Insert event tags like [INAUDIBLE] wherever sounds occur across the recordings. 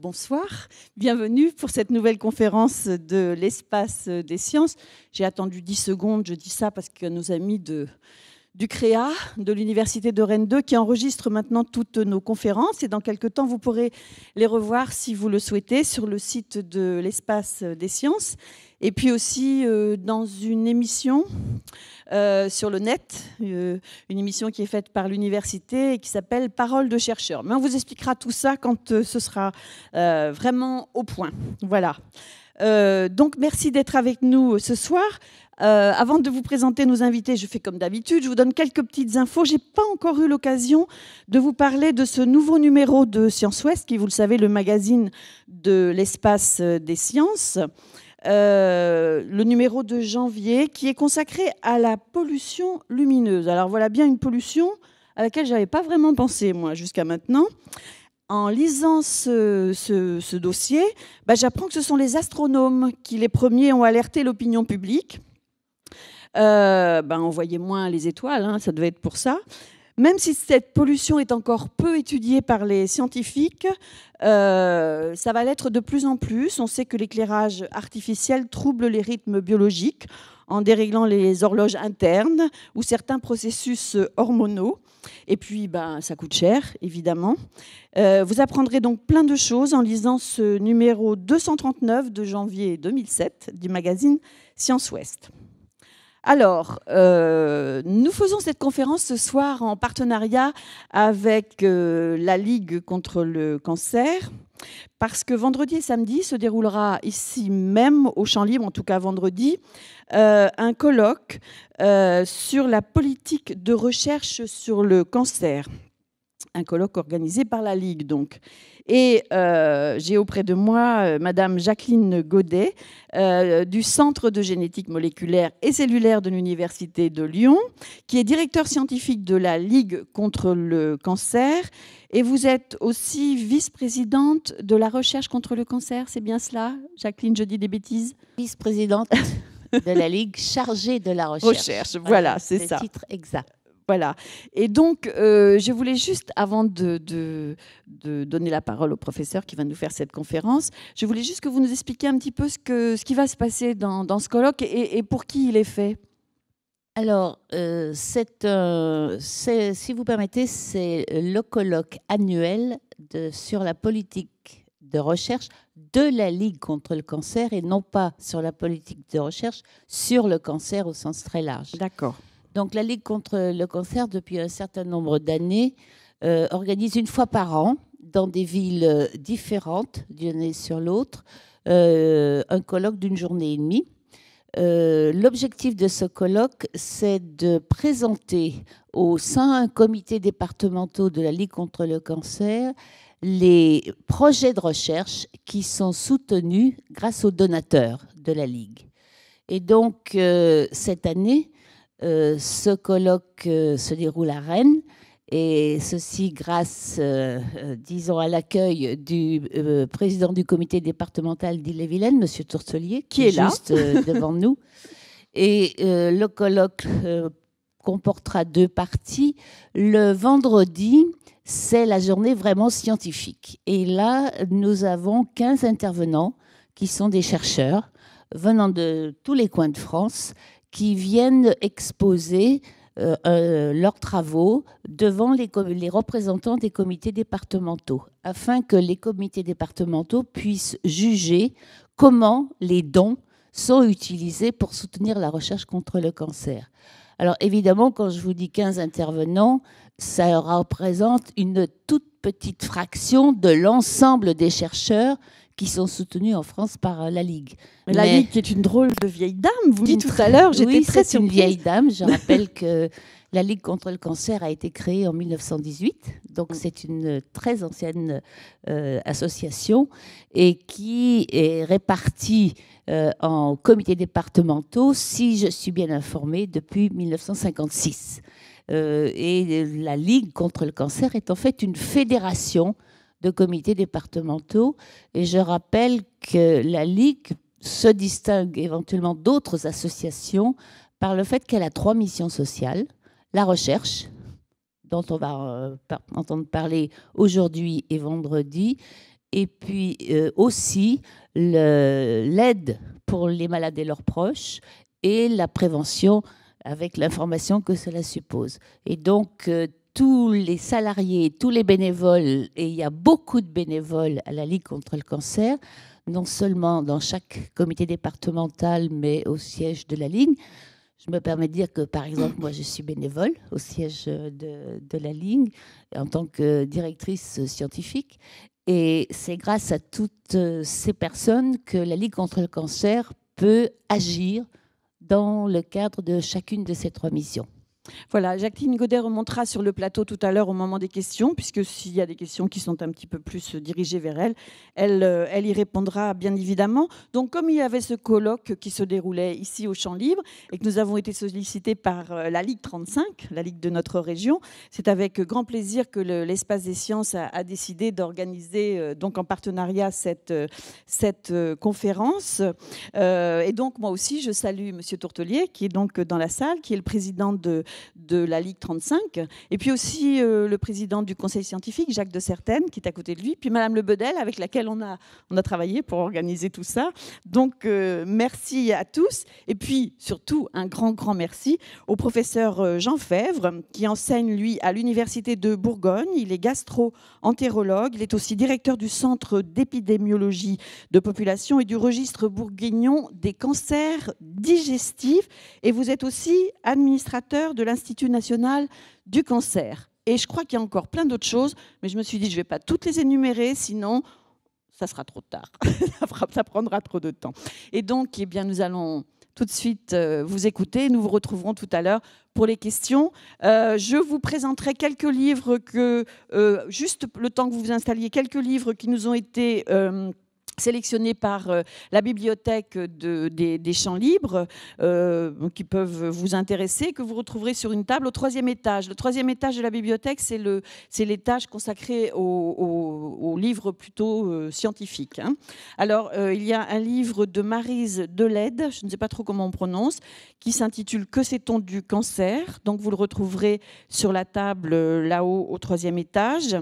Bonsoir, bienvenue pour cette nouvelle conférence de l'espace des sciences. J'ai attendu 10 secondes, je dis ça parce que nos amis de du CREA de l'Université de Rennes 2 qui enregistre maintenant toutes nos conférences et dans quelques temps vous pourrez les revoir si vous le souhaitez sur le site de l'espace des sciences et puis aussi euh, dans une émission euh, sur le net, euh, une émission qui est faite par l'université et qui s'appelle Parole de chercheurs. Mais on vous expliquera tout ça quand ce sera vraiment au point. Voilà. donc merci d'être avec nous ce soir. Euh, avant de vous présenter nos invités, je fais comme d'habitude, je vous donne quelques petites infos. J'ai pas encore eu l'occasion de vous parler de ce nouveau numéro de Science Ouest, qui, vous le savez, le magazine de l'espace euh, des sciences. Euh, le numéro de janvier qui est consacré à la pollution lumineuse. Alors voilà bien une pollution à laquelle j'avais pas vraiment pensé moi jusqu'à maintenant en lisant ce, dossier, bah, j'apprends que ce sont les astronomes qui les premiers ont alerté l'opinion publique euh, ben, on voyait moins les étoiles, hein, ça devait être pour ça. Même si cette pollution est encore peu étudiée par les scientifiques, euh, ça va l'être de plus en plus. On sait que l'éclairage artificiel trouble les rythmes biologiques en déréglant les horloges internes ou certains processus hormonaux. Et puis, ben, ça coûte cher, évidemment. Euh, vous apprendrez donc plein de choses en lisant ce numéro 239 de janvier 2007 du magazine Science Ouest. Alors, euh, nous faisons cette conférence ce soir en partenariat avec euh, la Ligue contre le cancer. Parce que vendredi et samedi se déroulera ici même, au Champ Libre, en tout cas vendredi, euh, un colloque sur la politique de recherche sur le cancer. Un colloque organisé par la Ligue, donc. Et euh, j'ai auprès de moi euh, Madame Jacqueline Godet euh, du Centre de génétique moléculaire et cellulaire de l'Université de Lyon, qui est directeur scientifique de la Ligue contre le cancer. Et vous êtes aussi vice-présidente de la recherche contre le cancer, c'est bien cela Jacqueline, je dis des bêtises Vice-présidente de la Ligue chargée de la recherche. voilà, c'est ça. Le titre exact. Voilà. Et donc, euh, je voulais juste, avant de, donner la parole au professeur qui va nous faire cette conférence, je voulais juste que vous nous expliquiez un petit peu ce, que, ce qui va se passer dans, ce colloque et, pour qui il est fait. Alors, euh, euh, si vous permettez, c'est le colloque annuel sur la politique de recherche de la Ligue contre le cancer et non pas sur la politique de recherche sur le cancer au sens très large. D'accord. Donc la Ligue contre le cancer, depuis un certain nombre d'années, euh, organise une fois par an, dans des villes euh, différentes, d'une année sur l'autre, euh, un colloque d'une journée et demie. L'objectif de ce colloque, c'est de présenter au sein d'un comité départemental de la Ligue contre le cancer les projets de recherche qui sont soutenus grâce aux donateurs de la Ligue. Et donc, cette année, euh, ce colloque euh, se déroule à Rennes et ceci grâce, euh, disons, à l'accueil du président du comité départemental d'Ille-et-Vilaine, M. Tourtelier, qui, est là, juste [LAUGHS] devant nous. Et le colloque comportera deux parties. Le vendredi, c'est la journée vraiment scientifique. Et là, nous avons 15 intervenants qui sont des chercheurs venant de tous les coins de France qui viennent exposer euh, euh, leurs travaux devant les, les, représentants des comités départementaux, afin que les comités départementaux puissent juger comment les dons sont utilisés pour soutenir la recherche contre le cancer. Alors évidemment, quand je vous dis 15 intervenants, ça représente une toute petite fraction de l'ensemble des chercheurs qui sont soutenus en France par euh, la Ligue. la Ligue qui est une drôle de vieille dame, vous dites tout à l'heure, j'étais très vieille dame, je rappelle [LAUGHS] que la Ligue contre le cancer a été créée en 1918, donc mm. c'est une très ancienne euh, association et qui est répartie euh, en comités départementaux, si je suis bien informée, depuis 1956. et la Ligue contre le cancer est en fait une fédération de comités départementaux. Et je rappelle que la Ligue se distingue éventuellement d'autres associations par le fait qu'elle a trois missions sociales. La recherche, dont on va euh, entendre parler aujourd'hui et vendredi, et puis euh, aussi l'aide pour les malades et leurs proches et la prévention avec l'information que cela suppose. Et donc, euh, tous les salariés, tous les bénévoles, et il y a beaucoup de bénévoles à la Ligue contre le cancer, non seulement dans chaque comité départemental, mais au siège de la Ligue. Je me permets de dire que, par exemple, moi, je suis bénévole au siège de, la Ligue en tant que directrice scientifique. Et c'est grâce à toutes ces personnes que la Ligue contre le cancer peut agir dans le cadre de chacune de ces trois missions. Voilà, Jacqueline Godet remontera sur le plateau tout à l'heure au moment des questions, puisque s'il y a des questions qui sont un petit peu plus euh, dirigées vers elle, euh, elle, y répondra bien évidemment. Donc comme il y avait ce colloque qui se déroulait ici au Champ Libre et que nous avons été sollicités par euh, la Ligue 35, la Ligue de notre région, c'est avec grand plaisir que l'Espace des sciences a, décidé d'organiser donc en partenariat cette, conférence. et donc moi aussi, je salue Monsieur Tourtelier, qui est donc dans la salle, qui est le président de de la Ligue 35, et puis aussi euh, le président du conseil scientifique, Jacques de Certaines qui est à côté de lui, puis Madame Lebedel avec laquelle on a, on a travaillé pour organiser tout ça. Donc, euh, merci à tous, et puis surtout un grand, grand merci au professeur euh, Jean Fèvre, qui enseigne, lui, à l'Université de Bourgogne. Il est gastro-entérologue, il est aussi directeur du Centre d'épidémiologie de population et du registre bourguignon des cancers digestifs, et vous êtes aussi administrateur de l'Institut national du cancer. Et je crois qu'il y a encore plein d'autres choses, mais je me suis dit, je ne vais pas toutes les énumérer, sinon ça sera trop tard, [LAUGHS] ça prendra trop de temps. Et donc, eh bien, nous allons tout de suite euh, vous écouter. Nous vous retrouverons tout à l'heure pour les questions. Euh, je vous présenterai quelques livres que, euh, juste le temps que vous vous installiez, quelques livres qui nous ont été sélectionnés par euh, la bibliothèque des, champs libres euh, qui peuvent vous intéresser, que vous retrouverez sur une table au troisième étage. Le troisième étage de la bibliothèque, c'est l'étage consacré aux, livres plutôt euh, scientifiques. Hein. Alors, il y a un livre de Marise Deled, je ne sais pas trop comment on prononce, qui s'intitule Que sait-on du cancer Donc, vous le retrouverez sur la table là-haut au troisième étage.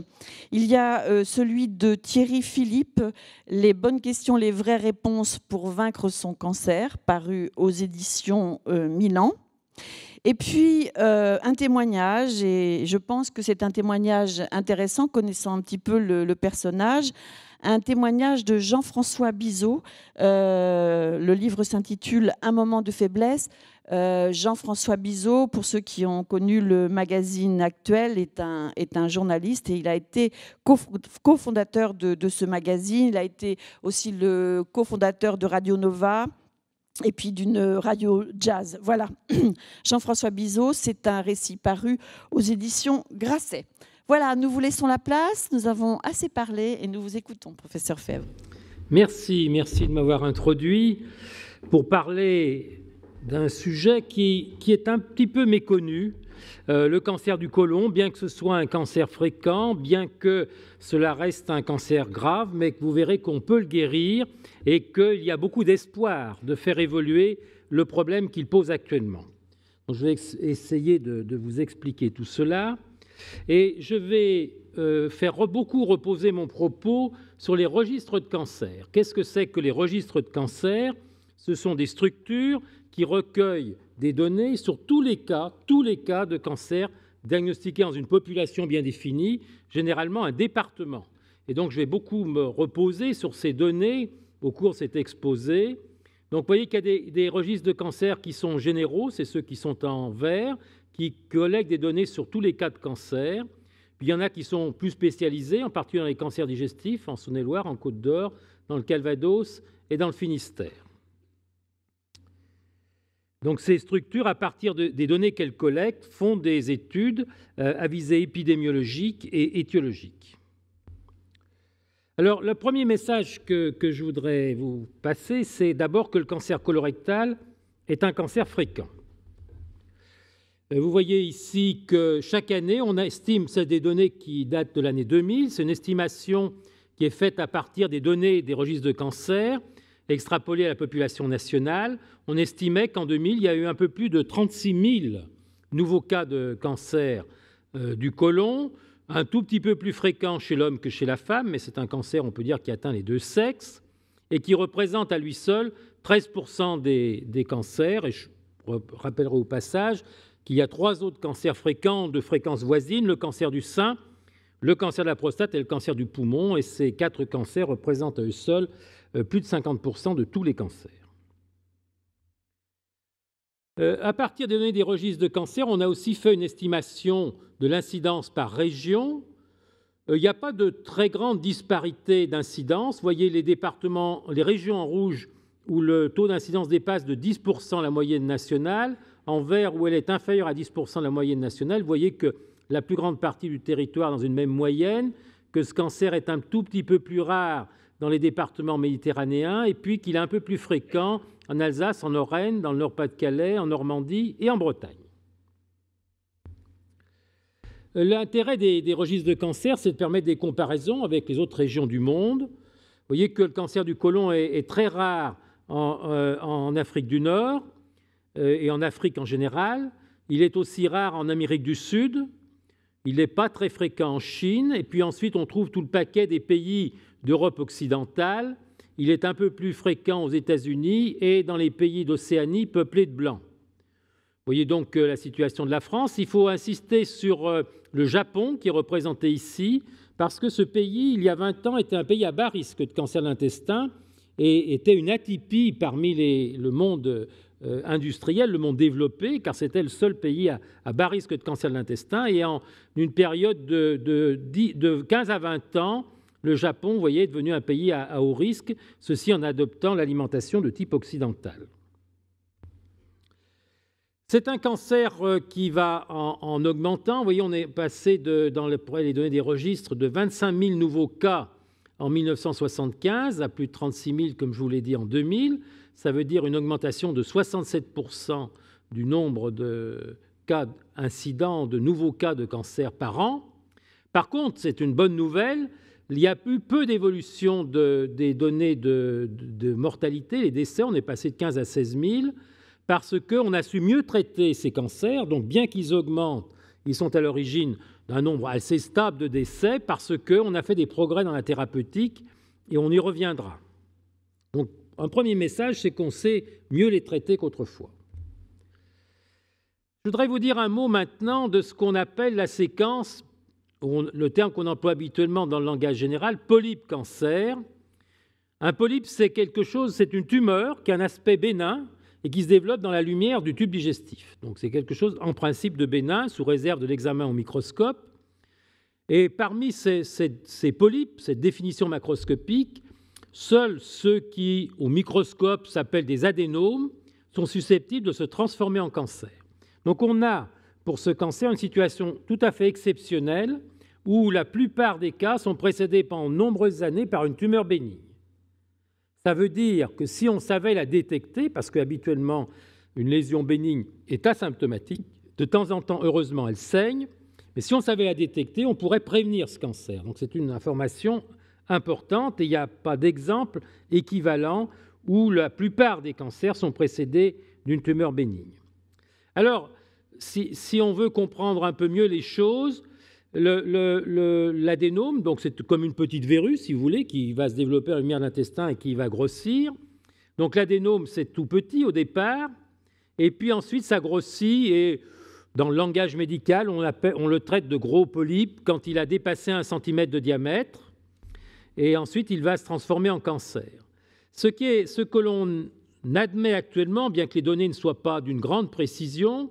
Il y a celui de Thierry Philippe, Les Bonne question, les vraies réponses pour vaincre son cancer, paru aux éditions euh, Milan. Et puis, euh, un témoignage, et je pense que c'est un témoignage intéressant, connaissant un petit peu le, personnage, un témoignage de Jean-François Bizot. Euh, le livre s'intitule Un moment de faiblesse. Euh, Jean-François Bizot, pour ceux qui ont connu le magazine actuel, est un, est un journaliste et il a été cofondateur de, ce magazine. Il a été aussi le cofondateur de Radio Nova et puis d'une radio jazz. Voilà. [CLEARS THROAT] Jean-François Bizot, c'est un récit paru aux éditions Grasset. Voilà, nous vous laissons la place, nous avons assez parlé et nous vous écoutons, professeur Fèvre. Merci, merci de m'avoir introduit pour parler d'un sujet qui, qui, est un petit peu méconnu, euh, le cancer du côlon, bien que ce soit un cancer fréquent, bien que cela reste un cancer grave, mais que vous verrez qu'on peut le guérir et qu'il y a beaucoup d'espoir de faire évoluer le problème qu'il pose actuellement. je vais essayer de, vous expliquer tout cela et je vais euh, faire beaucoup reposer mon propos sur les registres de cancer. Qu'est-ce que c'est que les registres de cancer Ce sont des structures qui recueillent des données sur tous les cas, tous les cas de cancer diagnostiqués dans une population bien définie, généralement un département. Et donc je vais beaucoup me reposer sur ces données au cours de cet exposé. Donc vous voyez qu'il y a des, registres de cancer qui sont généraux, c'est ceux qui sont en vert, qui collectent des données sur tous les cas de cancer. Puis il y en a qui sont plus spécialisés, en particulier dans les cancers digestifs, en Saône-et-Loire, en Côte d'Or, dans le Calvados et dans le Finistère. Donc ces structures, à partir des données qu'elles collectent, font des études à euh, visée épidémiologique et étiologique. Alors le premier message que, que je voudrais vous passer, c'est d'abord que le cancer colorectal est un cancer fréquent. Euh, vous voyez ici que chaque année, on estime, c'est des données qui datent de l'année 2000, c'est une estimation qui est faite à partir des données des registres de cancer, extrapolé à la population nationale, on estimait qu'en 2000, il y a eu un peu plus de 36 000 nouveaux cas de cancer euh, du côlon, un tout petit peu plus fréquent chez l'homme que chez la femme, mais c'est un cancer, on peut dire, qui atteint les deux sexes, et qui représente à lui seul 13% des, des, cancers. Et je rappellerai au passage qu'il y a trois autres cancers fréquents de fréquence voisine, le cancer du sein, le cancer de la prostate et le cancer du poumon, et ces quatre cancers représentent à eux seuls euh, plus de 50% de tous les cancers. Euh, à partir des données des registres de cancer, on a aussi fait une estimation de l'incidence par région. Euh, il n'y a pas de très grande disparité d'incidence. Voyez les départements, les régions en rouge où le taux d'incidence dépasse de 10% la moyenne nationale, en vert où elle est inférieure à 10% la moyenne nationale. Vous voyez que la plus grande partie du territoire dans une même moyenne, que ce cancer est un tout petit peu plus rare dans les départements méditerranéens et puis qu'il est un peu plus fréquent en Alsace, en Lorraine, dans le Nord-Pas-de-Calais, en Normandie et en Bretagne. L'intérêt des, registres de cancer, c'est de permettre des comparaisons avec les autres régions du monde. Vous voyez que le cancer du côlon est, très rare euh, en, Afrique du Nord euh, et en Afrique en général. Il est aussi rare en Amérique du Sud. Il n'est pas très fréquent en Chine. Et puis ensuite, on trouve tout le paquet des pays d'Europe occidentale. Il est un peu plus fréquent aux États-Unis et dans les pays d'Océanie peuplés de blancs. voyez donc euh, la situation de la France. Il faut insister sur euh, le Japon qui est représenté ici, parce que ce pays, il y a 20 ans, était un pays à bas risque de cancer de l'intestin et était une atypie parmi les, le monde euh, industriel, le monde développé, car c'était le seul pays à, bas risque de cancer de l'intestin. Et en une période de, de 15 à 20 ans, le Japon, voyez, est devenu un pays à, haut risque, ceci en adoptant l'alimentation de type occidental. C'est un cancer euh, qui va en, augmentant. voyez, on est passé de, dans les données des registres de 25 000 nouveaux cas en 1975 à plus de 36 000, comme je vous l'ai dit, en 2000. Ça veut dire une augmentation de 67 du nombre de cas incidents, de nouveaux cas de cancer par an. Par contre, c'est une bonne nouvelle, il y a eu peu d'évolution des données de, mortalité, les décès, on est passé de 15 à 16 000, parce qu'on a su mieux traiter ces cancers, donc bien qu'ils augmentent, ils sont à l'origine d'un nombre assez stable de décès, parce qu'on a fait des progrès dans la thérapeutique, et on y reviendra. Donc un premier message, c'est qu'on sait mieux les traiter qu'autrefois. Je voudrais vous dire un mot maintenant de ce qu'on appelle la séquence le terme qu'on emploie habituellement dans le langage général, polype cancer. Un polype, c'est quelque chose, c'est une tumeur qui a un aspect bénin et qui se développe dans la lumière du tube digestif. Donc c'est quelque chose en principe de bénin, sous réserve de l'examen au microscope. Et parmi ces, ces polypes, cette définition macroscopique, seuls ceux qui, au microscope, s'appellent des adénomes, sont susceptibles de se transformer en cancer. Donc on a pour ce cancer une situation tout à fait exceptionnelle où la plupart des cas sont précédés pendant nombreuses années par une tumeur bénigne. Ça veut dire que si on savait la détecter, parce qu'habituellement une lésion bénigne est asymptomatique, de temps en temps, heureusement, elle saigne, mais si on savait la détecter, on pourrait prévenir ce cancer. Donc c'est une information importante et il n'y a pas d'exemple équivalent où la plupart des cancers sont précédés d'une tumeur bénigne. Alors, si, on veut comprendre un peu mieux les choses, l'adénome, donc c'est comme une petite verrue, si vous voulez, qui va se développer à la de l'intestin et qui va grossir. Donc l'adénome, c'est tout petit au départ, et puis ensuite ça grossit, et dans le langage médical, on, le traite de gros polype quand il a dépassé un centimètre de diamètre, et ensuite il va se transformer en cancer. ce que l'on admet actuellement, bien que les données ne soient pas d'une grande précision,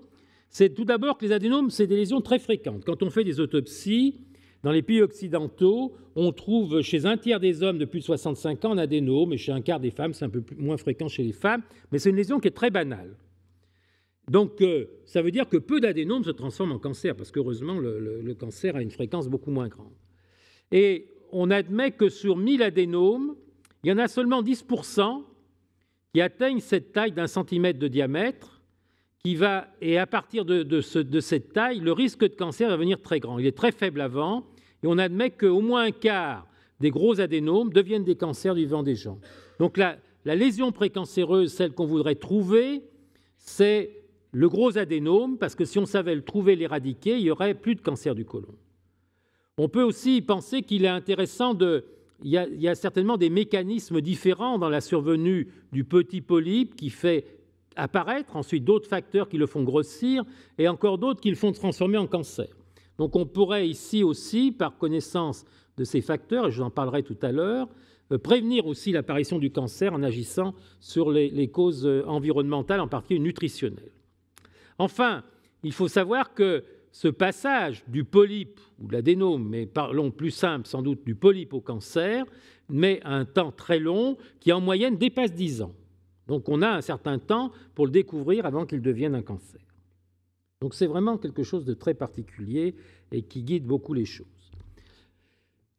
c'est tout d'abord que les adénomes, c'est des lésions très fréquentes. Quand on fait des autopsies, dans les pays occidentaux, on trouve chez un tiers des hommes depuis 65 ans un adénome, et chez un quart des femmes, c'est un peu moins fréquent chez les femmes, mais c'est une lésion qui est très banale. Donc euh, ça veut dire que peu d'adénomes se transforment en cancer, parce qu'heureusement, le, le, le, cancer a une fréquence beaucoup moins grande. Et on admet que sur 1000 adénomes, il y en a seulement 10% qui atteignent cette taille d'un centimètre de diamètre, qui va, et à partir de, de, de, cette taille, le risque de cancer va devenir très grand. Il est très faible avant, et on admet qu'au moins un quart des gros adénomes deviennent des cancers du vivant des gens. Donc la, la lésion précancéreuse, celle qu'on voudrait trouver, c'est le gros adénome, parce que si on savait le trouver, l'éradiquer, il y aurait plus de cancer du côlon. On peut aussi penser qu'il est intéressant de... Il y, a, il y, a, certainement des mécanismes différents dans la survenue du petit polype qui fait apparaître, ensuite d'autres facteurs qui le font grossir et encore d'autres qui le font transformer en cancer. Donc on pourrait ici aussi, par connaissance de ces facteurs, et je vous en parlerai tout à l'heure, euh, prévenir aussi l'apparition du cancer en agissant sur les, causes euh, environnementales, en particulier nutritionnelles. Enfin, il faut savoir que ce passage du polype ou de l'adénome, mais parlons plus simple sans doute du polype au cancer, met un temps très long qui en moyenne dépasse 10 ans. Donc on a un certain temps pour le découvrir avant qu'il devienne un cancer. Donc c'est vraiment quelque chose de très particulier et qui guide beaucoup les choses.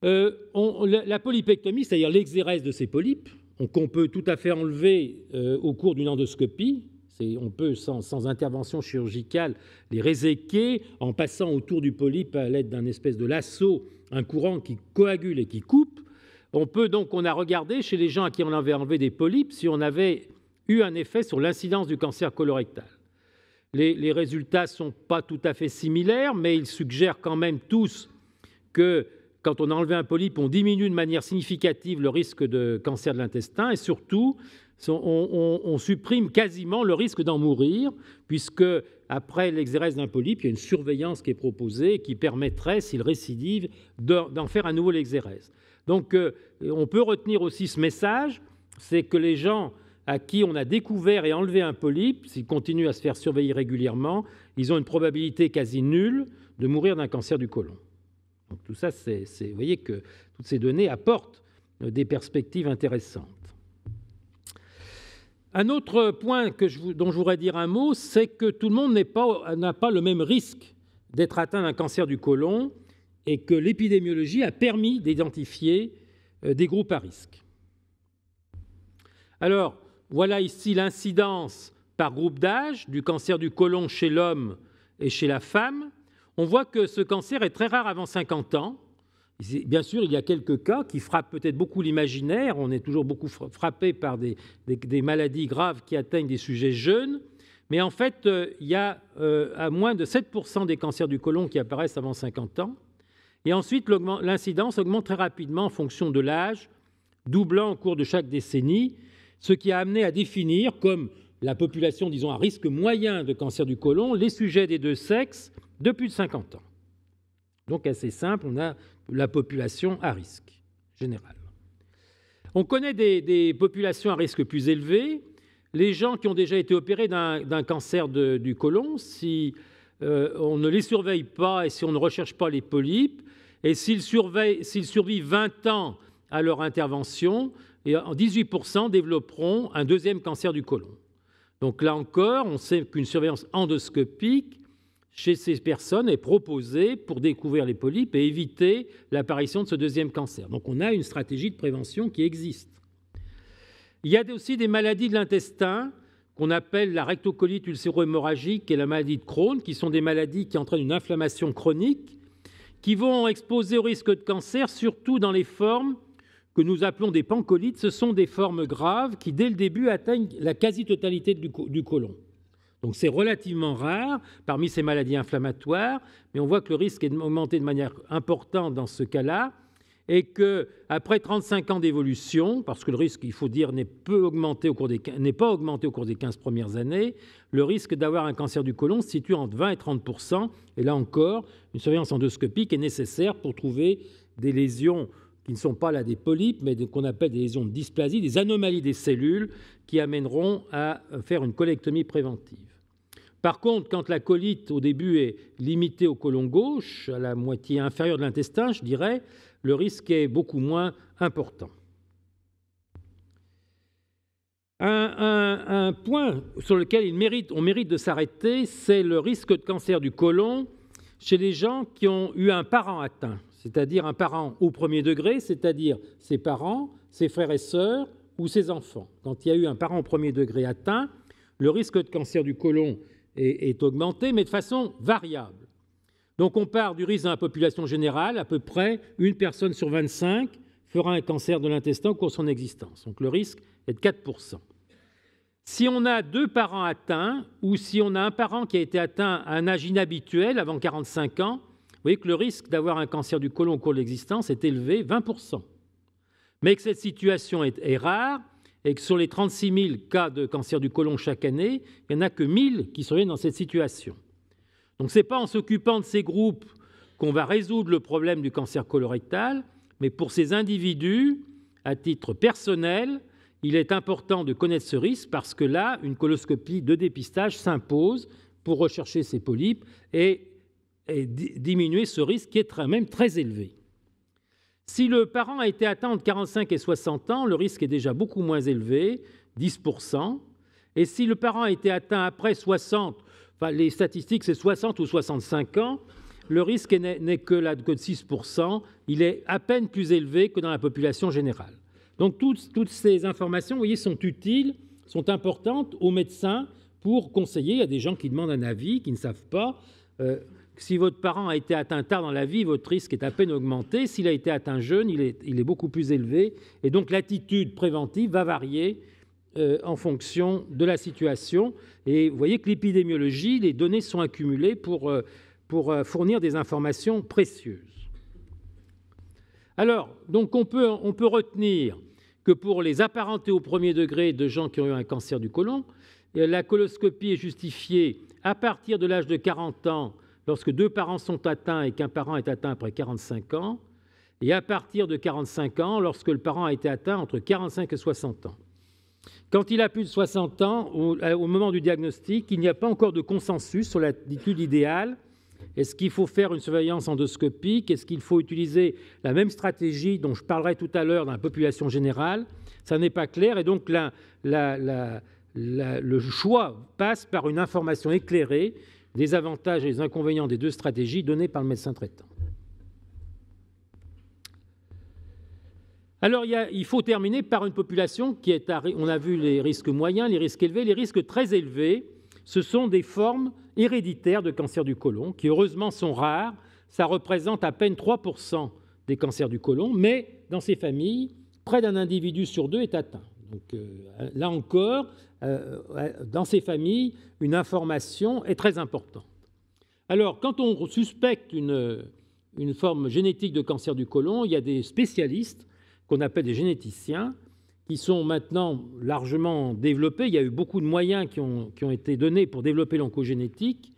Euh, on, la, polypectomie, c'est-à-dire l'exérèse de ces polypes, qu'on peut tout à fait enlever euh, au cours d'une endoscopie, on peut, sans, intervention chirurgicale, les réséquer en passant autour du polype à l'aide d'un espèce de lasso, un courant qui coagule et qui coupe. On peut donc, on a regardé chez les gens à qui on avait enlevé des polypes, si on avait eu un effet sur l'incidence du cancer colorectal. Les, résultats ne sont pas tout à fait similaires, mais ils suggèrent quand même tous que quand on a enlevé un polype, on diminue de manière significative le risque de cancer de l'intestin et surtout, on, on, supprime quasiment le risque d'en mourir, puisque après l'exérèse d'un polype, il y a une surveillance qui est proposée qui permettrait, s'il récidive, d'en faire à nouveau l'exérèse. Donc, euh, on peut retenir aussi ce message, c'est que les gens à qui on a découvert et enlevé un polype, s'ils continuent à se faire surveiller régulièrement, ils ont une probabilité quasi nulle de mourir d'un cancer du côlon. Donc tout ça, c'est, vous voyez que toutes ces données apportent euh, des perspectives intéressantes. Un autre point dont je voudrais dire un mot, c'est que tout le monde n'a pas, pas le même risque d'être atteint d'un cancer du côlon et que l'épidémiologie a permis d'identifier euh, des groupes à risque. Alors, voilà ici l'incidence par groupe d'âge du cancer du côlon chez l'homme et chez la femme. On voit que ce cancer est très rare avant 50 ans. Bien sûr, il y a quelques cas qui frappent peut-être beaucoup l'imaginaire. On est toujours beaucoup frappé par des, maladies graves qui atteignent des sujets jeunes. Mais en fait, euh, il y a euh, à moins de 7% des cancers du côlon qui apparaissent avant 50 ans. Et ensuite, l'incidence augmente très rapidement en fonction de l'âge, doublant au cours de chaque décennie ce qui a amené à définir comme la population, disons, à risque moyen de cancer du côlon les sujets des deux sexes plus de 50 ans. Donc assez simple, on a la population à risque général. On connaît des, populations à risque plus élevé. les gens qui ont déjà été opérés d'un cancer du côlon, si euh, on ne les surveille pas et si on ne recherche pas les polypes, et s'ils survivent 20 ans à leur intervention, et 18% développeront un deuxième cancer du côlon. Donc là encore, on sait qu'une surveillance endoscopique chez ces personnes est proposée pour découvrir les polypes et éviter l'apparition de ce deuxième cancer. Donc on a une stratégie de prévention qui existe. Il y a aussi des maladies de l'intestin qu'on appelle la rectocolite ulcéro-hémorragique et la maladie de Crohn, qui sont des maladies qui entraînent une inflammation chronique, qui vont exposer au risque de cancer, surtout dans les formes que nous appelons des pancolites, ce sont des formes graves qui, dès le début, atteignent la quasi-totalité du, du côlon. Donc c'est relativement rare parmi ces maladies inflammatoires, mais on voit que le risque est augmenté de manière importante dans ce cas-là et qu'après 35 ans d'évolution, parce que le risque, il faut dire, n'est peu augmenté au cours des n'est pas augmenté au cours des 15 premières années, le risque d'avoir un cancer du côlon se situe entre 20 et 30 et là encore, une surveillance endoscopique est nécessaire pour trouver des lésions qui ne sont pas là des polypes, mais qu'on appelle des lésions de dysplasie, des anomalies des cellules qui amèneront à euh, faire une colectomie préventive. Par contre, quand la colite au début est limitée au côlon gauche, à la moitié inférieure de l'intestin, je dirais, le risque est beaucoup moins important. Un, point sur lequel il on mérite de s'arrêter, c'est le risque de cancer du côlon chez les gens qui ont eu un parent atteint c'est-à-dire un parent au premier degré, c'est-à-dire ses parents, ses frères et sœurs ou ses enfants. Quand il y a eu un parent au premier degré atteint, le risque de cancer du côlon est, augmenté, mais de façon variable. Donc on part du risque dans la population générale, à peu près une personne sur 25 fera un cancer de l'intestin au cours de son existence. Donc le risque est de 4 Si on a deux parents atteints ou si on a un parent qui a été atteint à un âge inhabituel avant 45 ans, voyez que le risque d'avoir un cancer du côlon au cours de l'existence est élevé, 20%. Mais que cette situation est, rare et que sur les 36 000 cas de cancer du côlon chaque année, il n'y en a que 1000 qui surviennent dans cette situation. Donc ce n'est pas en s'occupant de ces groupes qu'on va résoudre le problème du cancer colorectal, mais pour ces individus, à titre personnel, il est important de connaître ce risque parce que là, une coloscopie de dépistage s'impose pour rechercher ces polypes et et diminuer ce risque qui est même très élevé. Si le parent a été atteint entre 45 et 60 ans, le risque est déjà beaucoup moins élevé, 10%. Et si le parent a été atteint après 60, enfin les statistiques c'est 60 ou 65 ans, le risque n'est que là de 6%, il est à peine plus élevé que dans la population générale. Donc toutes, ces informations, vous voyez, sont utiles, sont importantes aux médecins pour conseiller à des gens qui demandent un avis, qui ne savent pas. Euh, si votre parent a été atteint tard dans la vie, votre risque est à peine augmenté. S'il a été atteint jeune, il est, beaucoup plus élevé. Et donc l'attitude préventive va varier euh, en fonction de la situation. Et vous voyez que l'épidémiologie, les données sont accumulées pour, euh, euh, fournir des informations précieuses. Alors, donc on peut, on peut retenir que pour les apparentés au premier degré de gens qui ont eu un cancer du côlon, la coloscopie est justifiée à partir de l'âge de 40 ans lorsque deux parents sont atteints et qu'un parent est atteint après 45 ans, et à partir de 45 ans, lorsque le parent a été atteint entre 45 et 60 ans. Quand il a plus de 60 ans, euh, au, moment du diagnostic, il n'y a pas encore de consensus sur l'attitude idéale. Est-ce qu'il faut faire une surveillance endoscopique Est-ce qu'il faut utiliser la même stratégie dont je parlerai tout à l'heure dans la population générale Ça n'est pas clair et donc le choix passe par une information éclairée les avantages et les inconvénients des deux stratégies données par le médecin traitant. Alors, il, faut terminer par une population qui est, à, on a vu les risques moyens, les risques élevés, les risques très élevés, ce sont des formes héréditaires de cancer du côlon, qui heureusement sont rares, ça représente à peine 3% des cancers du côlon, mais dans ces familles, près d'un individu sur deux est atteint. Donc euh, là encore, euh, dans ces familles, une information est très importante. Alors, quand on suspecte une, une forme génétique de cancer du côlon, il y a des spécialistes qu'on appelle des généticiens qui sont maintenant largement développés. Il y a eu beaucoup de moyens qui ont, été donnés pour développer l'oncogénétique,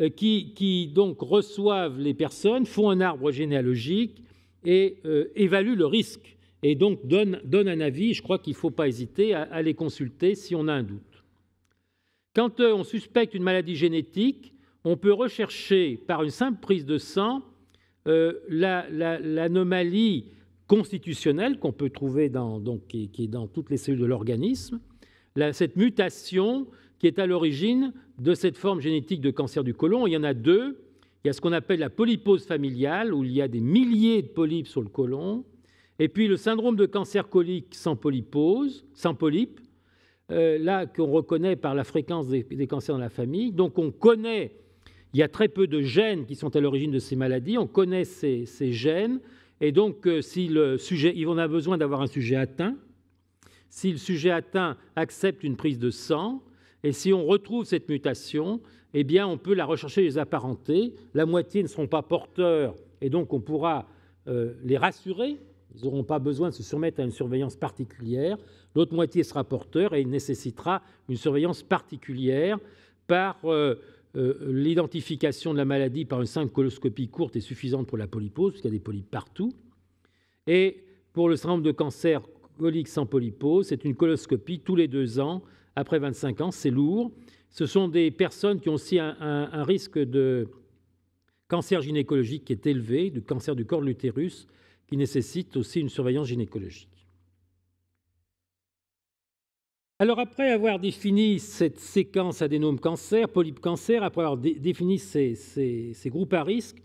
euh, qui, qui, donc reçoivent les personnes, font un arbre généalogique et euh, évaluent le risque et donc donne, donne un avis. Je crois qu'il ne faut pas hésiter à, les consulter si on a un doute. Quand euh, on suspecte une maladie génétique, on peut rechercher par une simple prise de sang euh, l'anomalie constitutionnelle qu'on peut trouver dans, donc, qui, est dans toutes les cellules de l'organisme, cette mutation qui est à l'origine de cette forme génétique de cancer du côlon. Il y en a deux. Il y a ce qu'on appelle la polypose familiale, où il y a des milliers de polypes sur le côlon. Et puis le syndrome de cancer colique sans polypose, sans polype, euh, là qu'on reconnaît par la fréquence des, cancers dans la famille. Donc on connaît, il y a très peu de gènes qui sont à l'origine de ces maladies, on connaît ces, gènes. Et donc euh, si le sujet, on a besoin d'avoir un sujet atteint, si le sujet atteint accepte une prise de sang, et si on retrouve cette mutation, eh bien on peut la rechercher les apparentés. La moitié ne seront pas porteurs, et donc on pourra euh, les rassurer ils n'auront pas besoin de se soumettre à une surveillance particulière. L'autre moitié sera porteur et il nécessitera une surveillance particulière par euh, euh, l'identification de la maladie par une simple coloscopie courte et suffisante pour la polypose, puisqu'il y a des polypes partout. Et pour le syndrome de cancer colique sans polypose, c'est une coloscopie tous les deux ans, après 25 ans, c'est lourd. Ce sont des personnes qui ont aussi un, un risque de cancer gynécologique qui est élevé, de cancer du corps de l'utérus, nécessite aussi une surveillance gynécologique. Alors après avoir défini cette séquence adénome cancer, polype cancer, après avoir défini ces, groupes à risque,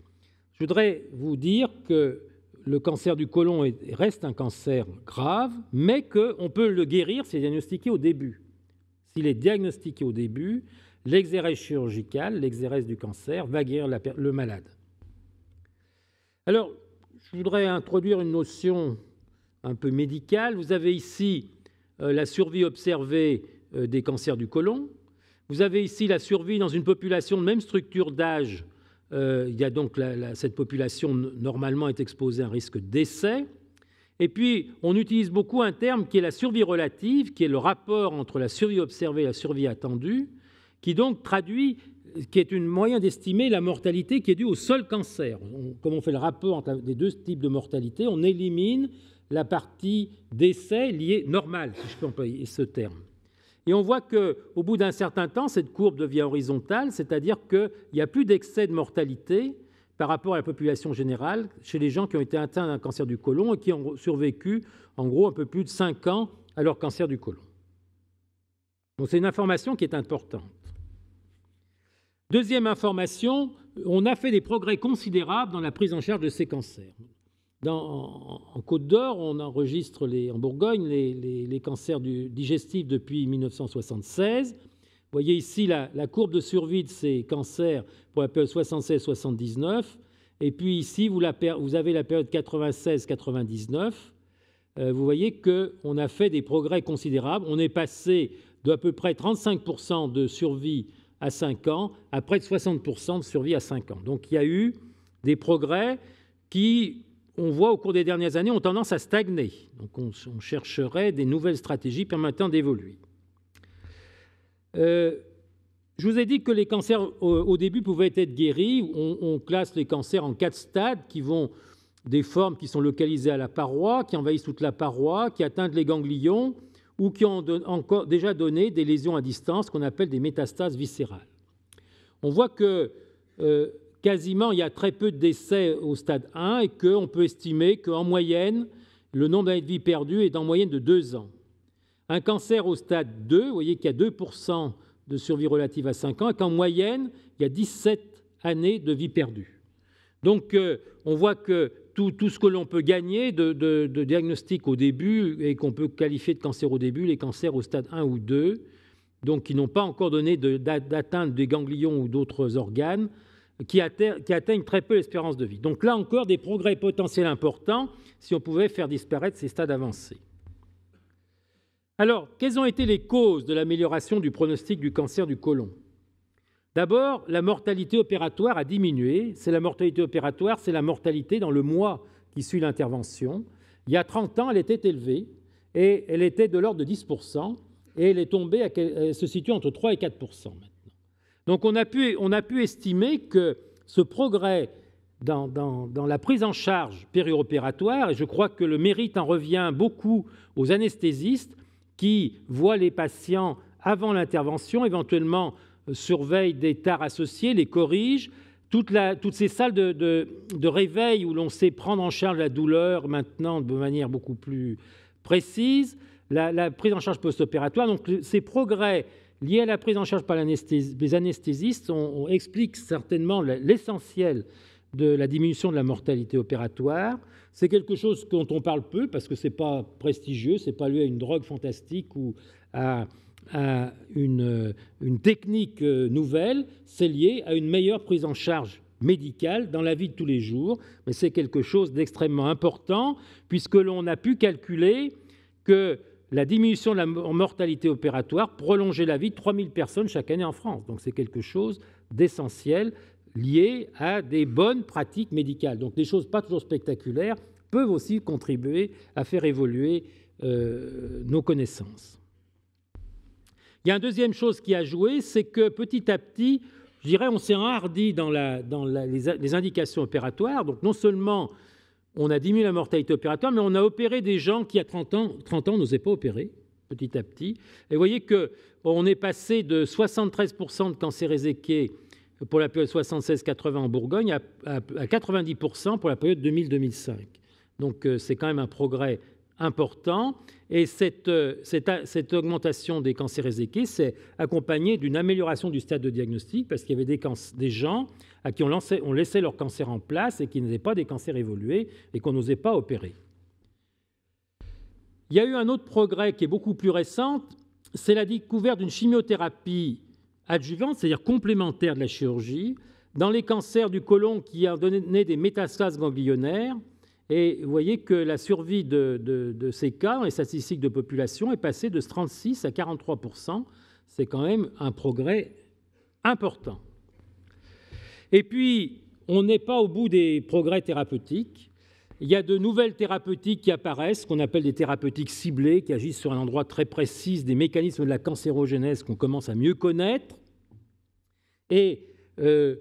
je voudrais vous dire que le cancer du côlon reste un cancer grave, mais qu'on peut le guérir s'il est diagnostiqué au début. S'il est diagnostiqué au début, l'exérèse chirurgicale, l'exérèse du cancer, va guérir le malade. Alors, je voudrais introduire une notion un peu médicale. Vous avez ici euh, la survie observée euh, des cancers du côlon. Vous avez ici la survie dans une population de même structure d'âge. Euh, il y a donc cette population normalement est exposée à un risque d'essai. Et puis, on utilise beaucoup un terme qui est la survie relative, qui est le rapport entre la survie observée et la survie attendue, qui donc traduit qui est un moyen d'estimer la mortalité qui est due au seul cancer. comme on fait le rapport entre les deux types de mortalité, on élimine la partie décès liée normale, si je peux employer ce terme. Et on voit qu'au bout d'un certain temps, cette courbe devient horizontale, c'est-à-dire qu'il n'y a plus d'excès de mortalité par rapport à la population générale chez les gens qui ont été atteints d'un cancer du côlon et qui ont survécu en gros un peu plus de 5 ans à leur cancer du côlon. Donc c'est une information qui est importante. Deuxième information, on a fait des progrès considérables dans la prise en charge de ces cancers. Dans, en, Côte d'Or, on enregistre les, en Bourgogne les, cancers du, digestifs depuis 1976. Vous voyez ici la, courbe de survie de ces cancers pour la période 76-79. Et puis ici, vous, la, vous avez la période 96-99. Euh, vous voyez qu'on a fait des progrès considérables. On est passé de à peu près 35% de survie à 5 ans, à près de 60% de survie à 5 ans. Donc il y a eu des progrès qui, on voit au cours des dernières années, ont tendance à stagner. Donc on, chercherait des nouvelles stratégies permettant d'évoluer. Euh, je vous ai dit que les cancers au, début pouvaient être guéris. On, on, classe les cancers en quatre stades qui vont des formes qui sont localisées à la paroi, qui envahissent toute la paroi, qui atteignent les ganglions, ou qui ont encore, déjà donné des lésions à distance qu'on appelle des métastases viscérales. On voit que euh, quasiment il y a très peu de décès au stade 1 et qu'on peut estimer qu'en moyenne, le nombre d'années de vie perdues est en moyenne de 2 ans. Un cancer au stade 2, vous voyez qu'il y a 2% de survie relative à 5 ans et qu'en moyenne, il y a 17 années de vie perdue. Donc euh, on voit que tout, ce que l'on peut gagner de, diagnostic au début et qu'on peut qualifier de cancer au début, les cancers au stade 1 ou 2, donc qui n'ont pas encore donné d'atteinte des ganglions ou d'autres organes, qui, qui atteignent très peu l'espérance de vie. Donc là encore, des progrès potentiels importants si on pouvait faire disparaître ces stades avancés. Alors, quelles ont été les causes de l'amélioration du pronostic du cancer du côlon D'abord, la mortalité opératoire a diminué. C'est la mortalité opératoire, c'est la mortalité dans le mois qui suit l'intervention. Il y a 30 ans, elle était élevée et elle était de l'ordre de 10% et elle est tombée, à, elle se situe entre 3 et 4% maintenant. Donc on a pu, pu estimer que ce progrès dans, la prise en charge périopératoire, et je crois que le mérite en revient beaucoup aux anesthésistes qui voient les patients avant l'intervention, éventuellement euh, surveille des tares associées, les corrige. toutes ces salles de, réveil où l'on sait prendre en charge la douleur maintenant de manière beaucoup plus précise, la, prise en charge post-opératoire. Donc ces progrès liés à la prise en charge par les anesthésistes on, explique certainement l'essentiel de la diminution de la mortalité opératoire. C'est quelque chose dont on parle peu parce que ce n'est pas prestigieux, ce n'est pas lié à une drogue fantastique ou à à une, technique euh, nouvelle, c'est lié à une meilleure prise en charge médicale dans la vie de tous les jours, mais c'est quelque chose d'extrêmement important puisque l'on a pu calculer que la diminution de la mortalité opératoire prolongeait la vie de 3000 personnes chaque année en France. Donc c'est quelque chose d'essentiel lié à des bonnes pratiques médicales. Donc des choses pas toujours spectaculaires peuvent aussi contribuer à faire évoluer euh, nos connaissances. Il y a une deuxième chose qui a joué, c'est que petit à petit, je dirais, on s'est enhardi dans, les, indications opératoires. Donc non seulement on a diminué la mortalité opératoire, mais on a opéré des gens qui, à 30 ans, 30 ans n'osaient pas opérer, petit à petit. Et vous voyez que on est passé de 73% de cancers réséqués pour la période 76-80 en Bourgogne à 90% pour la période 2000-2005. Donc euh, c'est quand même un progrès important. Et euh, cette, augmentation des cancers éséqués s'est accompagnée d'une amélioration du stade de diagnostic parce qu'il y avait des, des gens à qui on, lançait, on laissait leur cancer en place et qui n'étaient pas des cancers évolués et qu'on n'osait pas opérer. Il y a eu un autre progrès qui est beaucoup plus récent, c'est la découverte d'une chimiothérapie adjuvante, c'est-à-dire complémentaire de la chirurgie, dans les cancers du côlon qui a donné des métastases ganglionnaires et vous voyez que la survie de, ces cas les statistiques de population est passée de 36 à 43 C'est quand même un progrès important. Et puis, on n'est pas au bout des progrès thérapeutiques. Il y a de nouvelles thérapeutiques qui apparaissent, qu'on appelle des thérapeutiques ciblées, qui agissent sur un endroit très précis des mécanismes de la cancérogénèse qu'on commence à mieux connaître. Et euh,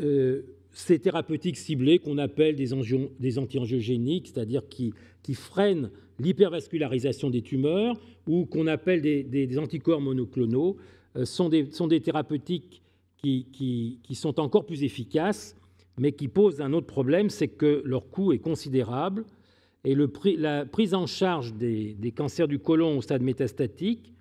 euh, ces thérapeutiques ciblées qu'on appelle des, des anti-angiogéniques, c'est-à-dire qui, freinent l'hypervascularisation des tumeurs, ou qu'on appelle des, anticorps monoclonaux, euh, sont, des, thérapeutiques qui, sont encore plus efficaces, mais qui posent un autre problème, c'est que leur coût est considérable, et la prise en charge des cancers du côlon au stade métastatique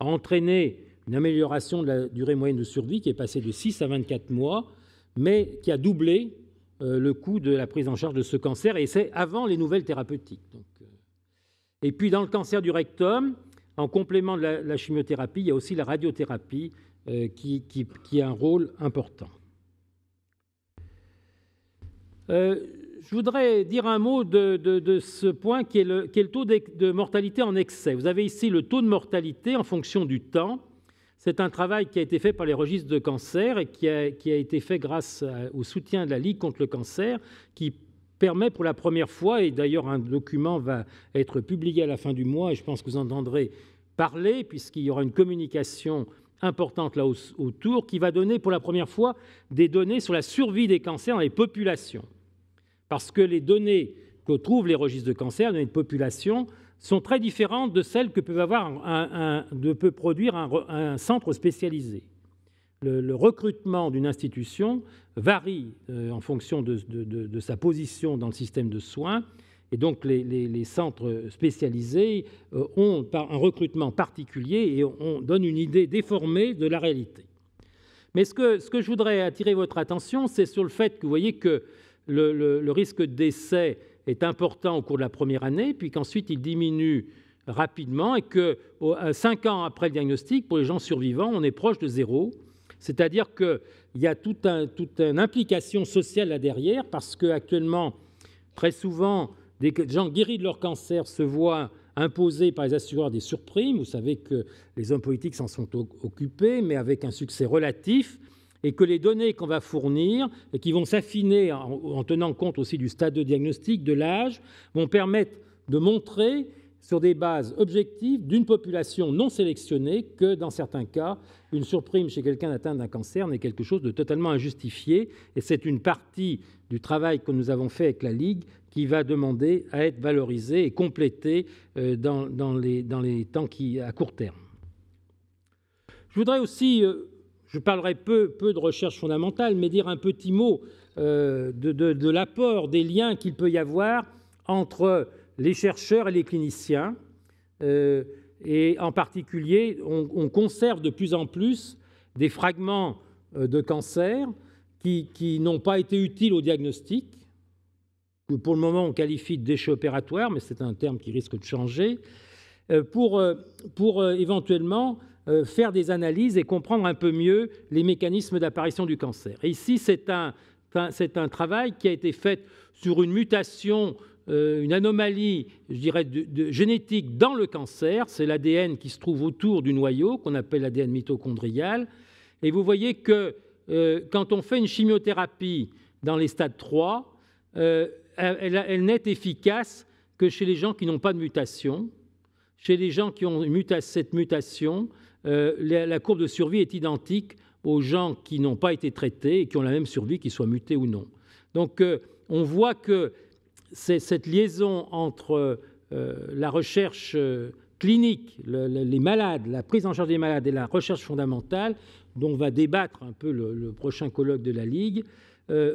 a entraîné une amélioration de la durée moyenne de survie qui est passée de 6 à 24 mois, mais qui a doublé euh, le coût de la prise en charge de ce cancer, et c'est avant les nouvelles thérapeutiques. Euh, et puis dans le cancer du rectum, en complément de la, chimiothérapie, il y a aussi la radiothérapie euh, qui, a un rôle important. je voudrais dire un mot de, ce point qui est le, taux de mortalité en excès. Vous avez ici le taux de mortalité en fonction du temps. C'est un travail qui a été fait par les registres de cancer et qui a, été fait grâce au soutien de la Ligue contre le cancer, qui permet pour la première fois, et d'ailleurs un document va être publié à la fin du mois, et je pense que vous entendrez parler, puisqu'il y aura une communication importante là autour, qui va donner pour la première fois des données sur la survie des cancers dans les populations. Parce que les données que trouvent les registres de cancer dans une population sont très différentes de celles que peut, avoir un, peut produire un, centre spécialisé. Le, recrutement d'une institution varie euh, en fonction de, sa position dans le système de soins. Et donc les, centres spécialisés euh, ont un recrutement particulier et on donne une idée déformée de la réalité. Mais ce que, je voudrais attirer votre attention, c'est sur le fait que vous voyez que le, risque d'essai est important au cours de la première année, puis qu'ensuite il diminue rapidement et que euh, cinq ans après le diagnostic, pour les gens survivants, on est proche de zéro. C'est-à-dire qu'il y a toute, une implication sociale là derrière, parce qu'actuellement, très souvent, des gens guéris de leur cancer se voient imposés par les assureurs des surprimes. Vous savez que les hommes politiques s'en sont occupés, mais avec un succès relatif et que les données qu'on va fournir, et qui vont s'affiner en, tenant compte aussi du stade de diagnostic, de l'âge, vont permettre de montrer sur des bases objectives d'une population non sélectionnée que, dans certains cas, une surprime chez quelqu'un atteint d'un cancer n'est quelque chose de totalement injustifié. Et c'est une partie du travail que nous avons fait avec la Ligue qui va demander à être valorisée et complétée euh, dans, les, dans les temps qui, à court terme. Je voudrais aussi euh, je parlerai peu, peu de recherche fondamentale, mais dire un petit mot euh, de, l'apport des liens qu'il peut y avoir entre les chercheurs et les cliniciens. Euh, et en particulier, on, conserve de plus en plus des fragments euh, de cancer qui, n'ont pas été utiles au diagnostic, que pour le moment on qualifie de déchets opératoires, mais c'est un terme qui risque de changer, pour, pour éventuellement euh, faire des analyses et comprendre un peu mieux les mécanismes d'apparition du cancer. ici, c'est un, c'est un travail qui a été fait sur une mutation, euh, une anomalie, je dirais, de, génétique dans le cancer. C'est l'ADN qui se trouve autour du noyau, qu'on appelle l'ADN mitochondrial. Et vous voyez que euh, quand on fait une chimiothérapie dans les stades 3, elle, n'est efficace que chez les gens qui n'ont pas de mutation. Chez les gens qui ont cette mutation, euh, la, courbe de survie est identique aux gens qui n'ont pas été traités et qui ont la même survie, qu'ils soient mutés ou non. Donc euh, on voit que cette liaison entre euh, la recherche clinique, les malades, la prise en charge des malades et la recherche fondamentale, dont va débattre un peu le, prochain colloque de la Ligue, va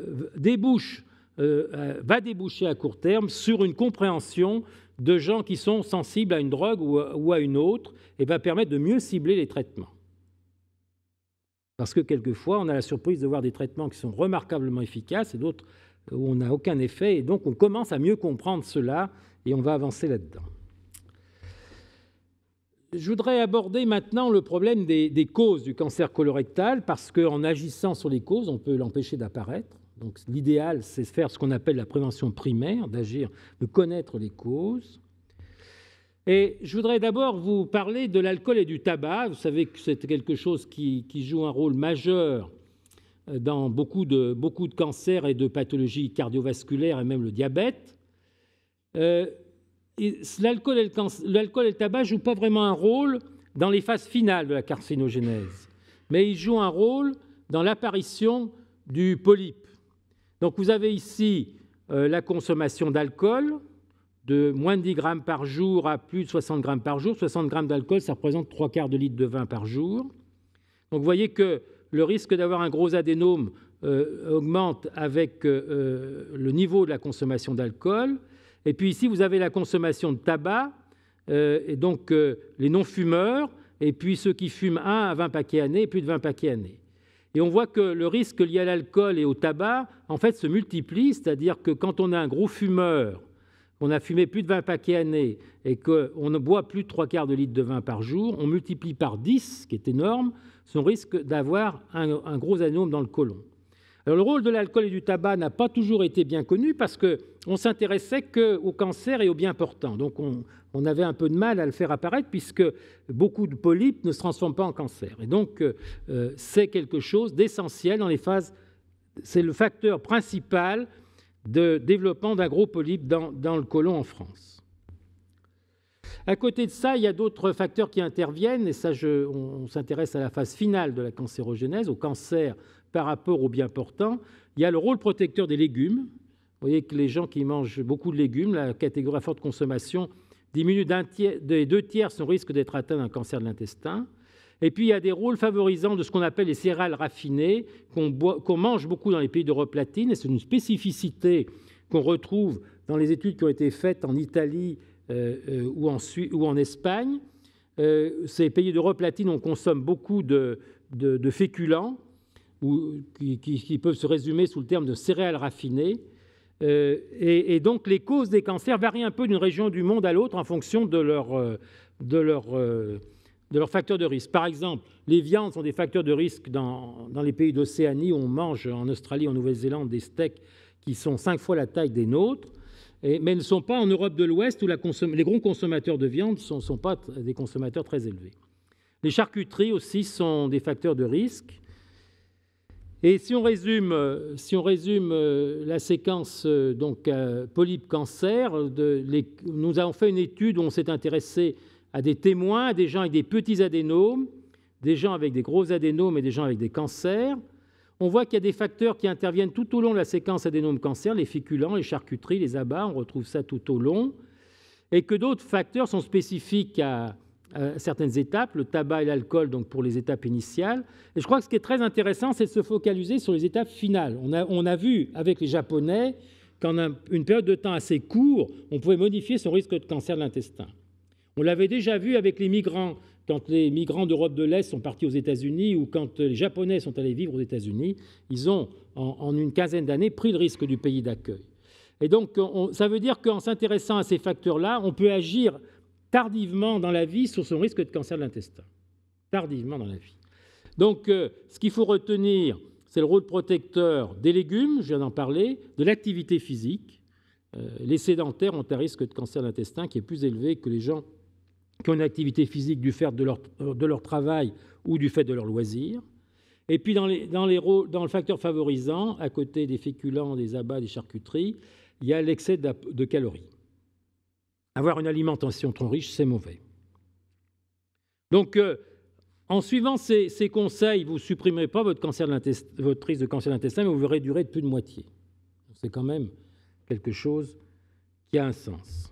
déboucher à court terme sur une compréhension de gens qui sont sensibles à une drogue ou à une autre et va permettre de mieux cibler les traitements. Parce que quelquefois, on a la surprise de voir des traitements qui sont remarquablement efficaces et d'autres euh, où on n'a aucun effet. Et donc, on commence à mieux comprendre cela et on va avancer là-dedans. Je voudrais aborder maintenant le problème des, causes du cancer colorectal, parce qu'en agissant sur les causes, on peut l'empêcher d'apparaître. Donc l'idéal, c'est de faire ce qu'on appelle la prévention primaire, d'agir, de connaître les causes. Et je voudrais d'abord vous parler de l'alcool et du tabac. Vous savez que c'est quelque chose qui, joue un rôle majeur euh, dans beaucoup de, beaucoup de cancers et de pathologies cardiovasculaires et même le diabète. Euh, l'alcool, et le l'alcool et le tabac jouent pas vraiment un rôle dans les phases finales de la carcinogénèse, mais ils jouent un rôle dans l'apparition du polype. Donc vous avez ici euh, la consommation d'alcool de moins de 10 grammes par jour à plus de 60 grammes par jour. 60 grammes d'alcool, ça représente trois quarts de litre de vin par jour. Donc vous voyez que le risque d'avoir un gros adénome euh, augmente avec euh, le niveau de la consommation d'alcool. Et puis ici, vous avez la consommation de tabac, et donc les non-fumeurs, et puis ceux qui fument un à 20 paquets années, et plus de 20 paquets années. Et on voit que le risque lié à l'alcool et au tabac, en fait, se multiplie, c'est-à-dire que quand on a un gros fumeur, on a fumé plus de 20 paquets années et qu'on ne boit plus de trois quarts de litre de vin par jour, on multiplie par 10, ce qui est énorme, son risque d'avoir un, gros anome dans le côlon. Alors le rôle de l'alcool et du tabac n'a pas toujours été bien connu parce qu'on s'intéressait qu'au cancer et aux bien portants. Donc on, on avait un peu de mal à le faire apparaître puisque beaucoup de polypes ne se transforment pas en cancer. Et donc, euh, euh, c'est quelque chose d'essentiel dans les phases. C'est le facteur principal de développement d'un gros polype dans, le côlon en France. À côté de ça, il y a d'autres facteurs qui interviennent, et ça, on, s'intéresse à la phase finale de la cancérogénèse, au cancer par rapport aux bien portants. Il y a le rôle protecteur des légumes. Vous voyez que les gens qui mangent beaucoup de légumes, la catégorie à forte consommation, diminue des deux tiers son risque d'être atteint d'un cancer de l'intestin. Et puis, il y a des rôles favorisants de ce qu'on appelle les céréales raffinées, qu'on mange beaucoup dans les pays d'Europe latine, et c'est une spécificité qu'on retrouve dans les études qui ont été faites en Italie euh, euh, ou, en Espagne. Euh, ces pays d'Europe latine, on consomme beaucoup de, féculents ou, qui, qui, peuvent se résumer sous le terme de céréales raffinées. Euh, et, donc les causes des cancers varient un peu d'une région du monde à l'autre en fonction de leurs facteurs de, euh, de risque. Par exemple, les viandes sont des facteurs de risque dans, les pays d'Océanie où on mange en Australie, en Nouvelle-Zélande, des steaks qui sont cinq fois la taille des nôtres. mais ne sont pas en Europe de l'Ouest où les gros consommateurs de viande ne sont, pas des consommateurs très élevés. Les charcuteries aussi sont des facteurs de risque. Et si on résume, euh, si on résume euh, la séquence euh, donc polype cancer, de, nous avons fait une étude où on s'est intéressé à des témoins, à des gens avec des petits adénomes, des gens avec des gros adénomes et des gens avec des cancers. On voit qu'il y a des facteurs qui interviennent tout au long de la séquence adénome-cancer, les féculents, les charcuteries, les abats, on retrouve ça tout au long, et que d'autres facteurs sont spécifiques à, euh, certaines étapes, le tabac et l'alcool donc pour les étapes initiales. Et je crois que ce qui est très intéressant, c'est de se focaliser sur les étapes finales. On a, vu avec les Japonais qu'en une période de temps assez courte, on pouvait modifier son risque de cancer de l'intestin. On l'avait déjà vu avec les migrants, quand les migrants d'Europe de l'Est sont partis aux États-Unis ou quand les Japonais sont allés vivre aux États-Unis, ils ont, en, une quinzaine d'années, pris le risque du pays d'accueil. Et donc, ça veut dire qu'en s'intéressant à ces facteurs-là, on peut agir tardivement dans la vie sur son risque de cancer de l'intestin. Tardivement dans la vie. Donc, euh, ce qu'il faut retenir, c'est le rôle protecteur des légumes, je viens d'en parler, de l'activité physique. Euh, les sédentaires ont un risque de cancer de l'intestin qui est plus élevé que les gens qui ont une activité physique du fait de leur, euh, de leur travail ou du fait de leur loisir. Et puis, dans, les, dans, les, dans le facteur favorisant, à côté des féculents, des abats, des charcuteries, il y a l'excès de calories. Avoir une alimentation trop riche, c'est mauvais. Donc, euh, en suivant ces, conseils, vous ne supprimerez pas votre, cancer de votre prise de cancer de l'intestin, mais vous verrez durer de plus de moitié. C'est quand même quelque chose qui a un sens.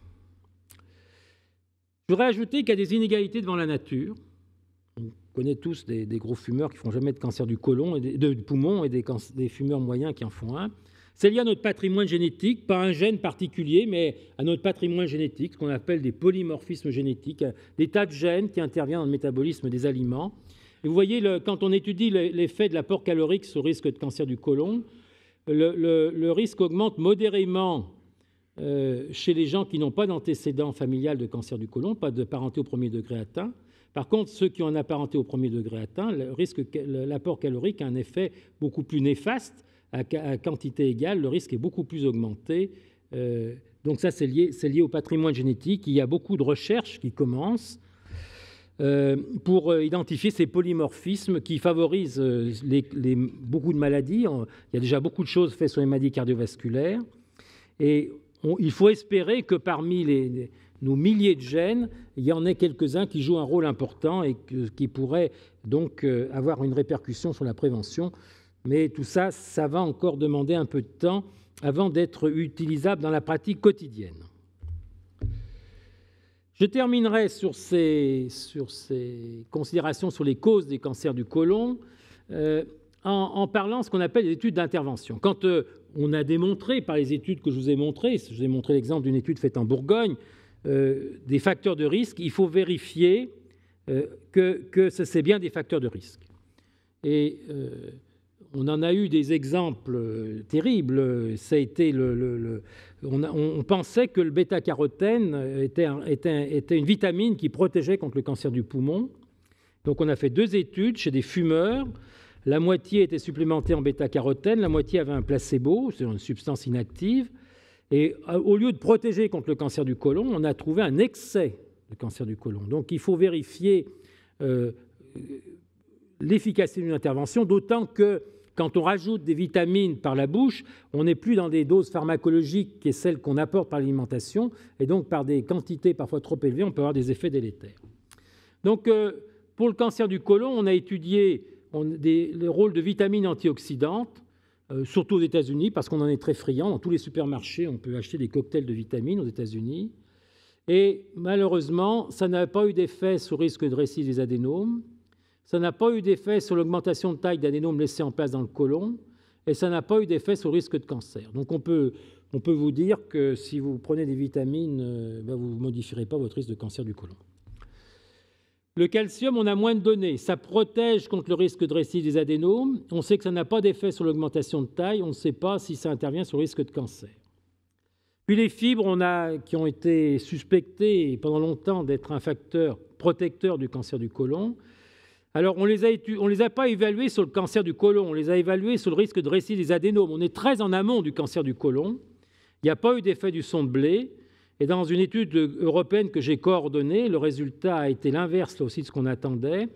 Je voudrais ajouter qu'il y a des inégalités devant la nature. On connaît tous des, gros fumeurs qui ne font jamais de cancer du côlon, et de, poumon et des fumeurs moyens qui en font un. C'est lié à notre patrimoine génétique, pas un gène particulier, mais à notre patrimoine génétique, ce qu'on appelle des polymorphismes génétiques, des tas de gènes qui interviennent dans le métabolisme des aliments. Et vous voyez, quand on étudie l'effet de l'apport calorique sur le risque de cancer du côlon, le, risque augmente modérément euh, chez les gens qui n'ont pas d'antécédent familial de cancer du côlon, pas de parenté au premier degré atteint. Par contre, ceux qui ont un apparenté au premier degré atteint, l'apport calorique a un effet beaucoup plus néfaste à, quantité égale, le risque est beaucoup plus augmenté. Euh, donc ça, c'est lié, au patrimoine génétique. Il y a beaucoup de recherches qui commencent euh, pour euh, identifier ces polymorphismes qui favorisent beaucoup de maladies. Il y a déjà beaucoup de choses faites sur les maladies cardiovasculaires. Et il faut espérer que parmi nos milliers de gènes, il y en ait quelques-uns qui jouent un rôle important et qui pourraient donc avoir une répercussion sur la prévention. Mais tout ça, ça va encore demander un peu de temps avant d'être utilisable dans la pratique quotidienne. Je terminerai sur ces, sur ces, considérations sur les causes des cancers du côlon euh, en, parlant de ce qu'on appelle les études d'intervention. Quand euh, on a démontré par les études que je vous ai montrées, je vous ai montré l'exemple d'une étude faite en Bourgogne, euh, des facteurs de risque, il faut vérifier que, que, ce c'est bien des facteurs de risque. Et on en a eu des exemples euh, terribles. Ça a été le, on, pensait que le bêta-carotène était, une vitamine qui protégeait contre le cancer du poumon. Donc on a fait deux études chez des fumeurs. La moitié était supplémentée en bêta-carotène, la moitié avait un placebo, c'est une substance inactive. Et euh, au lieu de protéger contre le cancer du côlon, on a trouvé un excès de cancer du côlon. Donc il faut vérifier euh, l'efficacité d'une intervention, d'autant que quand on rajoute des vitamines par la bouche, on n'est plus dans des doses pharmacologiques qui est celles qu'on apporte par l'alimentation, et donc par des quantités parfois trop élevées, on peut avoir des effets délétères. Donc, euh, pour le cancer du côlon, on a étudié le rôle de vitamines antioxydantes, euh, surtout aux États-Unis, parce qu'on en est très friand. Dans tous les supermarchés, on peut acheter des cocktails de vitamines aux États-Unis. Et malheureusement, ça n'a pas eu d'effet sur risque de récidive des adénomes. Ça n'a pas eu d'effet sur l'augmentation de taille d'adénomes laissés en place dans le côlon, et ça n'a pas eu d'effet sur le risque de cancer. Donc on peut, vous dire que si vous prenez des vitamines, euh, ben, vous ne modifierez pas votre risque de cancer du côlon. Le calcium, on a moins de données. Ça protège contre le risque de récidive des adénomes. On sait que ça n'a pas d'effet sur l'augmentation de taille. On ne sait pas si ça intervient sur le risque de cancer. Puis les fibres, qui ont été suspectées pendant longtemps d'être un facteur protecteur du cancer du côlon, alors, on ne les a pas évalués sur le cancer du côlon, on les a évalués sur le risque de récidive des adénomes. On est très en amont du cancer du côlon. Il n'y a pas eu d'effet du son de blé. Et dans une étude européenne que j'ai coordonnée, le résultat a été l'inverse là aussi de ce qu'on attendait.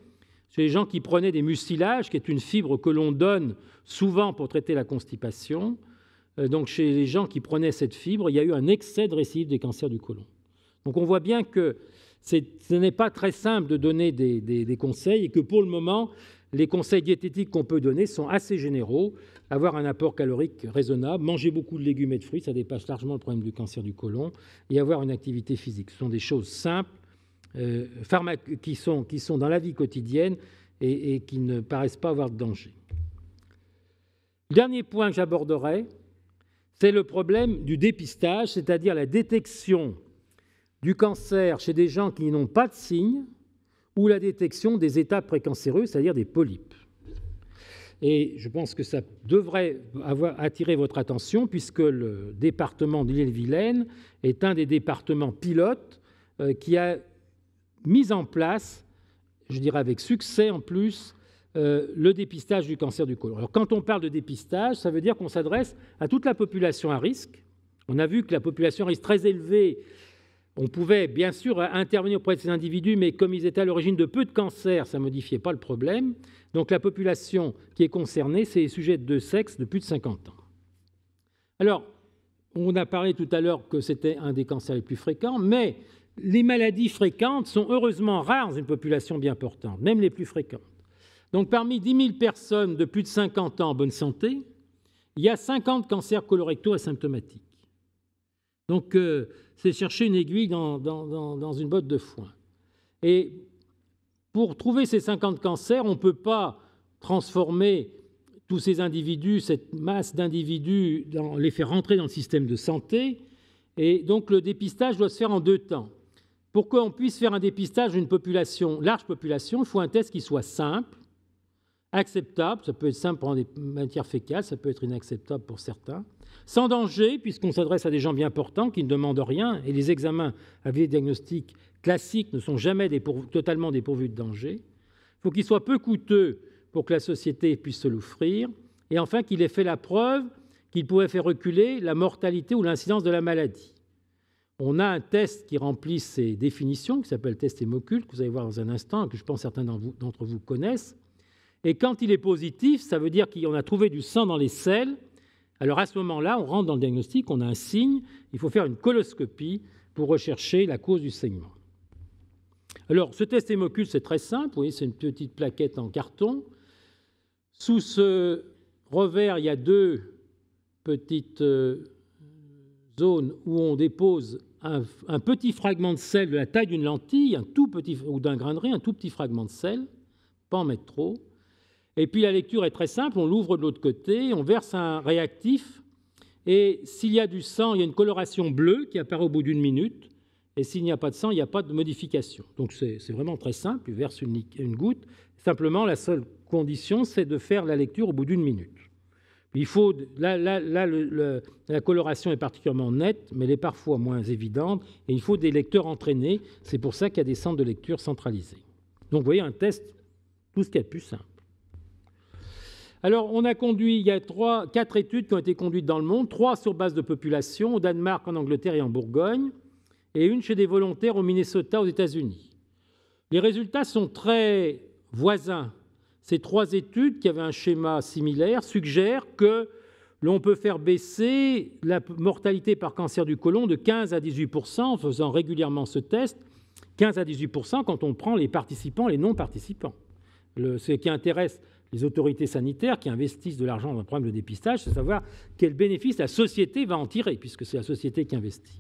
Chez les gens qui prenaient des mucilages, qui est une fibre que l'on donne souvent pour traiter la constipation, euh, donc chez les gens qui prenaient cette fibre, il y a eu un excès de récidive des cancers du côlon. Donc on voit bien que ce n'est pas très simple de donner des, conseils et que pour le moment, les conseils diététiques qu'on peut donner sont assez généraux. Avoir un apport calorique raisonnable, manger beaucoup de légumes et de fruits, ça dépasse largement le problème du cancer du côlon, et avoir une activité physique. Ce sont des choses simples euh, qui, sont, dans la vie quotidienne et, et qui ne paraissent pas avoir de danger. dernier point que j'aborderai, c'est le problème du dépistage, c'est-à-dire la détection du cancer chez des gens qui n'ont pas de signes ou la détection des états précancéreux, c'est-à-dire des polypes. Et je pense que ça devrait avoir attiré votre attention puisque le département de l'île-Vilaine est un des départements pilotes euh, qui a mis en place, je dirais avec succès en plus, euh, le dépistage du cancer du côlon. Alors, quand on parle de dépistage, ça veut dire qu'on s'adresse à toute la population à risque. On a vu que la population à risque très élevée on pouvait bien sûr euh, intervenir auprès de ces individus, mais comme ils étaient à l'origine de peu de cancers, ça ne modifiait pas le problème. Donc la population qui est concernée, c'est les sujets de sexe de plus de 50 ans. Alors, on a parlé tout à l'heure que c'était un des cancers les plus fréquents, mais les maladies fréquentes sont heureusement rares dans une population bien importante, même les plus fréquentes. Donc parmi 10 000 personnes de plus de 50 ans en bonne santé, il y a 50 cancers colorectaux asymptomatiques. Donc euh, c'est chercher une aiguille dans, une botte de foin. Et pour trouver ces 50 cancers, on ne peut pas transformer tous ces individus, cette masse d'individus, les faire rentrer dans le système de santé. Et donc le dépistage doit se faire en deux temps. Pour qu'on puisse faire un dépistage d'une population, large population, il faut un test qui soit simple, acceptable. Ça peut être simple pour des matières fécales, ça peut être inacceptable pour certains sans danger, puisqu'on s'adresse à des gens bien portants qui ne demandent rien, et les examens à des diagnostics classiques ne sont jamais totalement dépourvus de danger. Il faut qu'il soit peu coûteux pour que la société puisse se l'offrir, et enfin qu'il ait fait la preuve qu'il pouvait faire reculer la mortalité ou l'incidence de la maladie. On a un test qui remplit ces définitions, qui s'appelle test hémocult, que vous allez voir dans un instant, que je pense certains d'entre vous connaissent. Et quand il est positif, ça veut dire qu'on a trouvé du sang dans les selles, alors à ce moment-là, on rentre dans le diagnostic, on a un signe, il faut faire une coloscopie pour rechercher la cause du saignement. Alors ce test hémocule, c'est très simple, vous voyez, c'est une petite plaquette en carton. Sous ce revers, il y a deux petites euh, zones où on dépose un, petit fragment de sel de la taille d'une lentille, un tout petit ou d'un grain de riz, un tout petit fragment de sel, pas en mettre trop. Et puis la lecture est très simple, on l'ouvre de l'autre côté, on verse un réactif, et s'il y a du sang, il y a une coloration bleue qui apparaît au bout d'une minute, et s'il n'y a pas de sang, il n'y a pas de modification. Donc c'est vraiment très simple, tu verses une, goutte, simplement la seule condition, c'est de faire la lecture au bout d'une minute. Il faut, là, la coloration est particulièrement nette, mais elle est parfois moins évidente, et il faut des lecteurs entraînés, c'est pour ça qu'il y a des centres de lecture centralisés. Donc vous voyez un test tout ce qu'il y a de plus simple. Alors, on a conduit, il y a quatre études qui ont été conduites dans le monde, trois sur base de population, au Danemark, en Angleterre et en Bourgogne, et une chez des volontaires au Minnesota, aux États-Unis. Les résultats sont très voisins. Ces trois études, qui avaient un schéma similaire, suggèrent que l'on peut faire baisser la mortalité par cancer du côlon de 15 à 18 en faisant régulièrement ce test, 15 à 18 quand on prend les participants, et les non-participants. Ce qui intéresse les autorités sanitaires qui investissent de l'argent dans le programme de dépistage, c'est savoir quel bénéfice la société va en tirer, puisque c'est la société qui investit.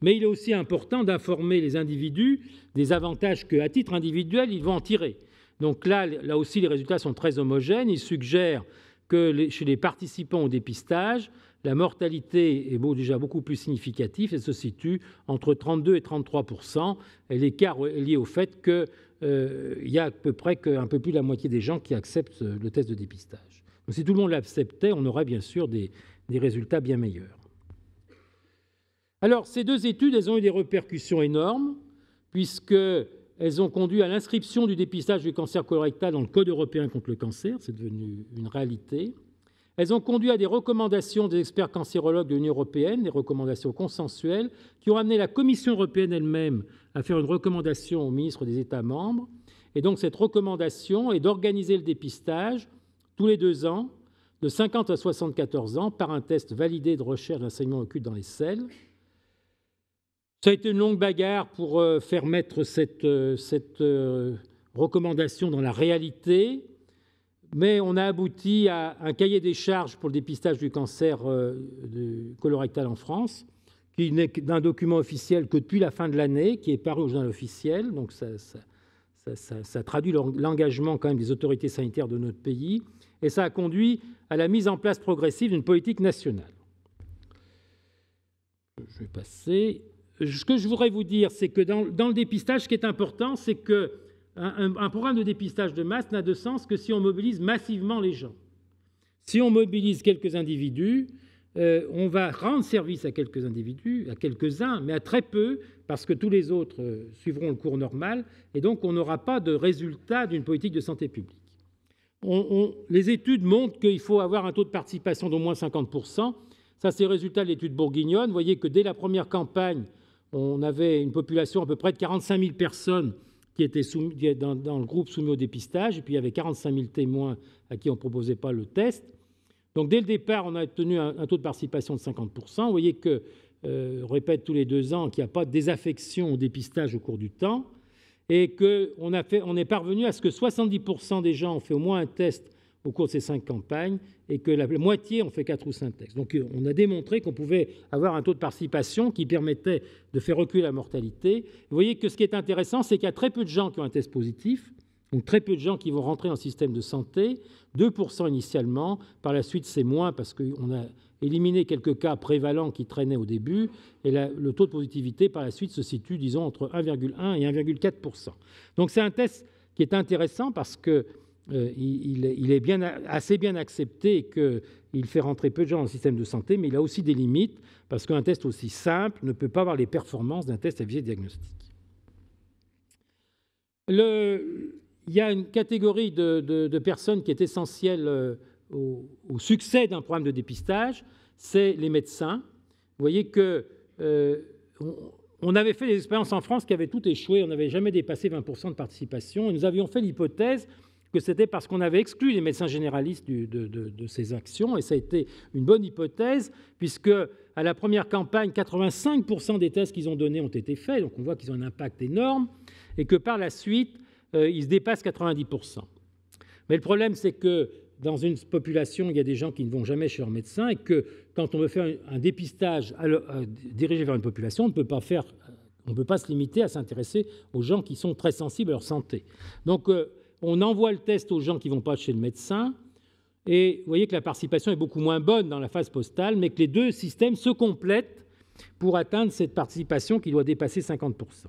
Mais il est aussi important d'informer les individus des avantages que, à titre individuel, ils vont en tirer. Donc là, là aussi, les résultats sont très homogènes. Ils suggèrent que chez les participants au dépistage, la mortalité est déjà beaucoup plus significative et se situe entre 32 et 33 et l'écart est lié au fait que euh, il y a à peu près que, un peu plus de la moitié des gens qui acceptent euh, le test de dépistage. si tout le monde l'acceptait, on aurait bien sûr des, des résultats bien meilleurs. Alors ces deux études, elles ont eu des répercussions énormes, puisqu'elles ont conduit à l'inscription du dépistage du cancer colorectal dans le Code européen contre le cancer, c'est devenu une réalité. Elles ont conduit à des recommandations des experts cancérologues de l'Union européenne, des recommandations consensuelles, qui ont amené la Commission européenne elle-même à faire une recommandation aux ministres des États membres. Et donc cette recommandation est d'organiser le dépistage tous les deux ans, de 50 à 74 ans, par un test validé de recherche d'un saignement occulte dans les selles. Ça a été une longue bagarre pour euh, faire mettre cette, euh, cette euh, recommandation dans la réalité mais on a abouti à un cahier des charges pour le dépistage du cancer euh, colorectal en France, qui n'est d'un document officiel que depuis la fin de l'année, qui est paru au journal officiel, donc ça, traduit l'engagement quand même des autorités sanitaires de notre pays, et ça a conduit à la mise en place progressive d'une politique nationale. Je vais passer. Ce que je voudrais vous dire, c'est que dans, dans le dépistage, ce qui est important, c'est que un, programme de dépistage de masse n'a de sens que si on mobilise massivement les gens. Si on mobilise quelques individus, euh, on va rendre service à quelques individus, à quelques-uns, mais à très peu, parce que tous les autres euh, suivront le cours normal, et donc on n'aura pas de résultat d'une politique de santé publique. les études montrent qu'il faut avoir un taux de participation d'au moins 50%. Ça, c'est le résultat de l'étude bourguignonne. Vous voyez que dès la première campagne, on avait une population à peu près de 45 000 personnes qui étaient dans, le groupe soumis au dépistage, et puis il y avait 45 000 témoins à qui on ne proposait pas le test. Donc dès le départ, on a obtenu un, taux de participation de 50 Vous voyez que, euh, répète tous les deux ans, qu'il n'y a pas de désaffection au dépistage au cours du temps, et qu'on est parvenu à ce que 70 des gens ont fait au moins un test au cours de ces cinq campagnes et que la moitié ont fait quatre ou cinq tests. Donc euh, on a démontré qu'on pouvait avoir un taux de participation qui permettait de faire reculer la mortalité. Vous voyez que ce qui est intéressant, c'est qu'il y a très peu de gens qui ont un test positif, donc très peu de gens qui vont rentrer dans le système de santé, 2% initialement, par la suite c'est moins parce qu'on a éliminé quelques cas prévalents qui traînaient au début, et le taux de positivité par la suite se situe, disons, entre 1,1 et 1,4%. Donc c'est un test qui est intéressant parce que euh, il, est bien, assez bien accepté qu'il fait rentrer peu de gens dans le système de santé, mais il a aussi des limites, parce qu'un test aussi simple ne peut pas avoir les performances d'un test à visée diagnostique. il y a une catégorie de, personnes qui est essentielle euh, au, succès d'un programme de dépistage, c'est les médecins. Vous voyez que... Euh, on, avait fait des expériences en France qui avaient tout échoué, on n'avait jamais dépassé 20% de participation, et nous avions fait l'hypothèse que c'était parce qu'on avait exclu les médecins généralistes de, ces actions, et ça a été une bonne hypothèse, puisque à la première campagne, 85% des tests qu'ils ont donnés ont été faits, donc on voit qu'ils ont un impact énorme, et que par la suite, euh, ils se dépassent 90%. Mais le problème, c'est que dans une population, il y a des gens qui ne vont jamais chez leur médecin, et que quand on veut faire un dépistage euh, dirigé vers une population, on ne peut pas faire euh, on peut pas se limiter à s'intéresser aux gens qui sont très sensibles à leur santé. Donc, on envoie le test aux gens qui ne vont pas chez le médecin. Et vous voyez que la participation est beaucoup moins bonne dans la phase postale, mais que les deux systèmes se complètent pour atteindre cette participation qui doit dépasser 50%.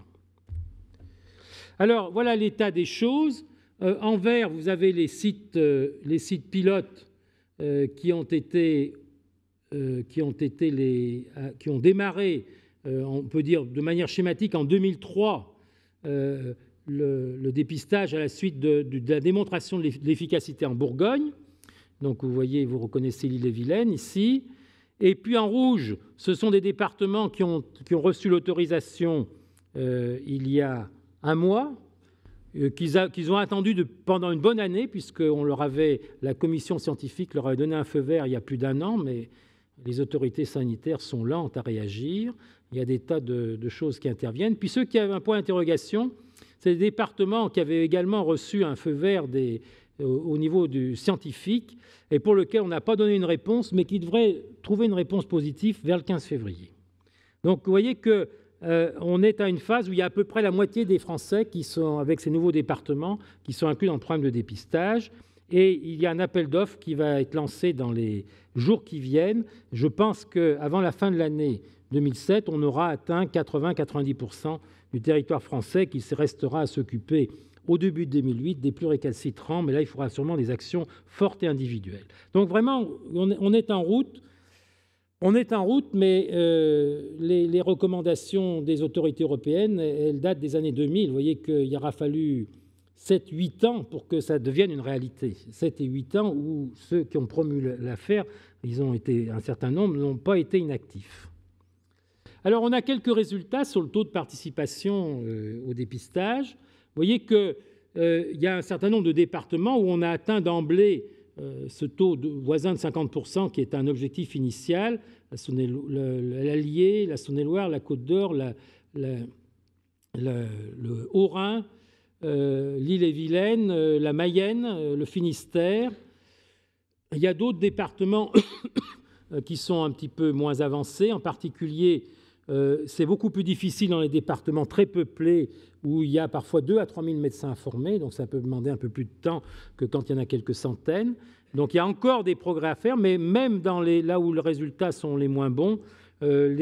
Alors voilà l'état des choses. Euh, en vert, vous avez les sites, euh, les sites pilotes euh, qui ont été, qui ont été les, qui ont démarré, on peut dire de manière schématique en 2003 le, dépistage à la suite de, la démonstration de l'efficacité en Bourgogne. Donc vous voyez, vous reconnaissez l'île-et-Vilaine ici. Et puis en rouge, ce sont des départements qui ont, reçu l'autorisation euh, il y a un mois, euh, qu'ils ont attendu pendant une bonne année, puisque leur avait, la commission scientifique leur avait donné un feu vert il y a plus d'un an, mais les autorités sanitaires sont lentes à réagir. Il y a des tas de, de choses qui interviennent. Puis ceux qui avaient un point d'interrogation, c'est des départements qui avaient également reçu un feu vert euh, au, niveau du scientifique et pour lequel on n'a pas donné une réponse, mais qui devrait trouver une réponse positive vers le 15 février. Donc vous voyez que euh, on est à une phase où il y a à peu près la moitié des Français qui sont, avec ces nouveaux départements, qui sont inclus dans le programme de dépistage. Et il y a un appel d'offres qui va être lancé dans les jours qui viennent. Je pense qu'avant la fin de l'année 2007, on aura atteint 80-90% du territoire français qui restera à s'occuper au début de 2008 des plus récalcitrants, mais là, il faudra sûrement des actions fortes et individuelles. Donc vraiment, on est en route. On est en route, mais euh, les, recommandations des autorités européennes, elles datent des années 2000. Vous voyez qu'il aura fallu 7-8 ans pour que ça devienne une réalité. 7 et 8 ans où ceux qui ont promu l'affaire, ils ont été un certain nombre, n'ont pas été inactifs. Alors on a quelques résultats sur le taux de participation euh, au dépistage. Vous voyez qu'il euh, y a un certain nombre de départements où on a atteint d'emblée euh, ce taux voisin de 50% qui est un objectif initial, l'Allier, la Saône-et-Loire, la, Côte d'Or, le Haut-Rhin, l'île et Vilaine, la Mayenne, le Finistère. Il y a d'autres départements [COUGHS] qui sont un petit peu moins avancés, en particulier euh, c'est beaucoup plus difficile dans les départements très peuplés où il y a parfois 2 à 3 000 médecins formés, donc ça peut demander un peu plus de temps que quand il y en a quelques centaines. Donc il y a encore des progrès à faire, mais même là où les résultats sont les moins bons, euh,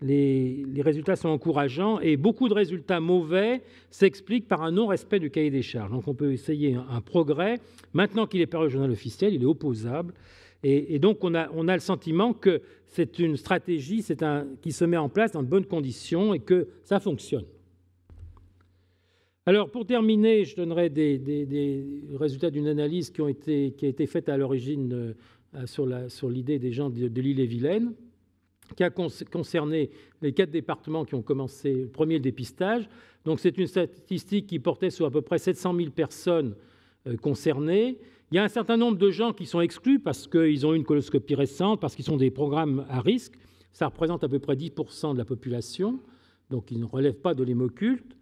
les, résultats sont encourageants et beaucoup de résultats mauvais s'expliquent par un non-respect du cahier des charges. Donc on peut essayer un, progrès. Maintenant qu'il est paru au journal officiel, il est opposable. Et, donc on a, le sentiment que c'est une stratégie qui se met en place dans de bonnes conditions et que ça fonctionne. Alors pour terminer, je donnerai des, résultats d'une analyse qui, a été faite à l'origine euh, sur, l'idée des gens de, l'île-et-Vilaine, qui a concerné les quatre départements qui ont commencé le premier dépistage. Donc c'est une statistique qui portait sur à peu près 700 000 personnes euh, concernées. Il y a un certain nombre de gens qui sont exclus parce qu'ils ont eu une coloscopie récente, parce qu'ils sont des programmes à risque. Ça représente à peu près 10% de la population, donc ils ne relèvent pas de l'hémoculte.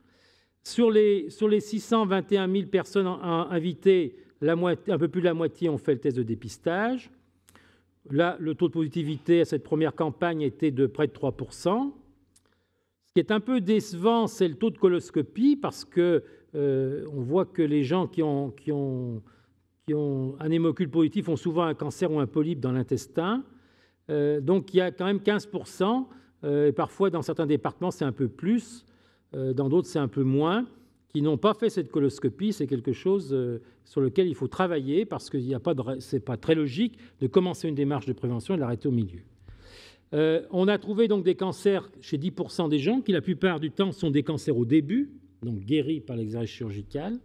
Sur les, sur les 621 000 personnes invitées, la moitié, un peu plus de la moitié ont fait le test de dépistage. Là, le taux de positivité à cette première campagne était de près de 3 Ce qui est un peu décevant, c'est le taux de coloscopie, parce que euh, on voit que les gens qui ont, qui ont qui ont un hémocule positif ont souvent un cancer ou un polype dans l'intestin. Euh, donc il y a quand même 15%, euh, et parfois dans certains départements c'est un peu plus, euh, dans d'autres c'est un peu moins, qui n'ont pas fait cette coloscopie. C'est quelque chose sur lequel il faut travailler parce que ce n'est pas très logique de commencer une démarche de prévention et de l'arrêter au milieu. on a trouvé donc des cancers chez 10% des gens qui la plupart du temps sont des cancers au début, donc guéris par l'exercice chirurgical.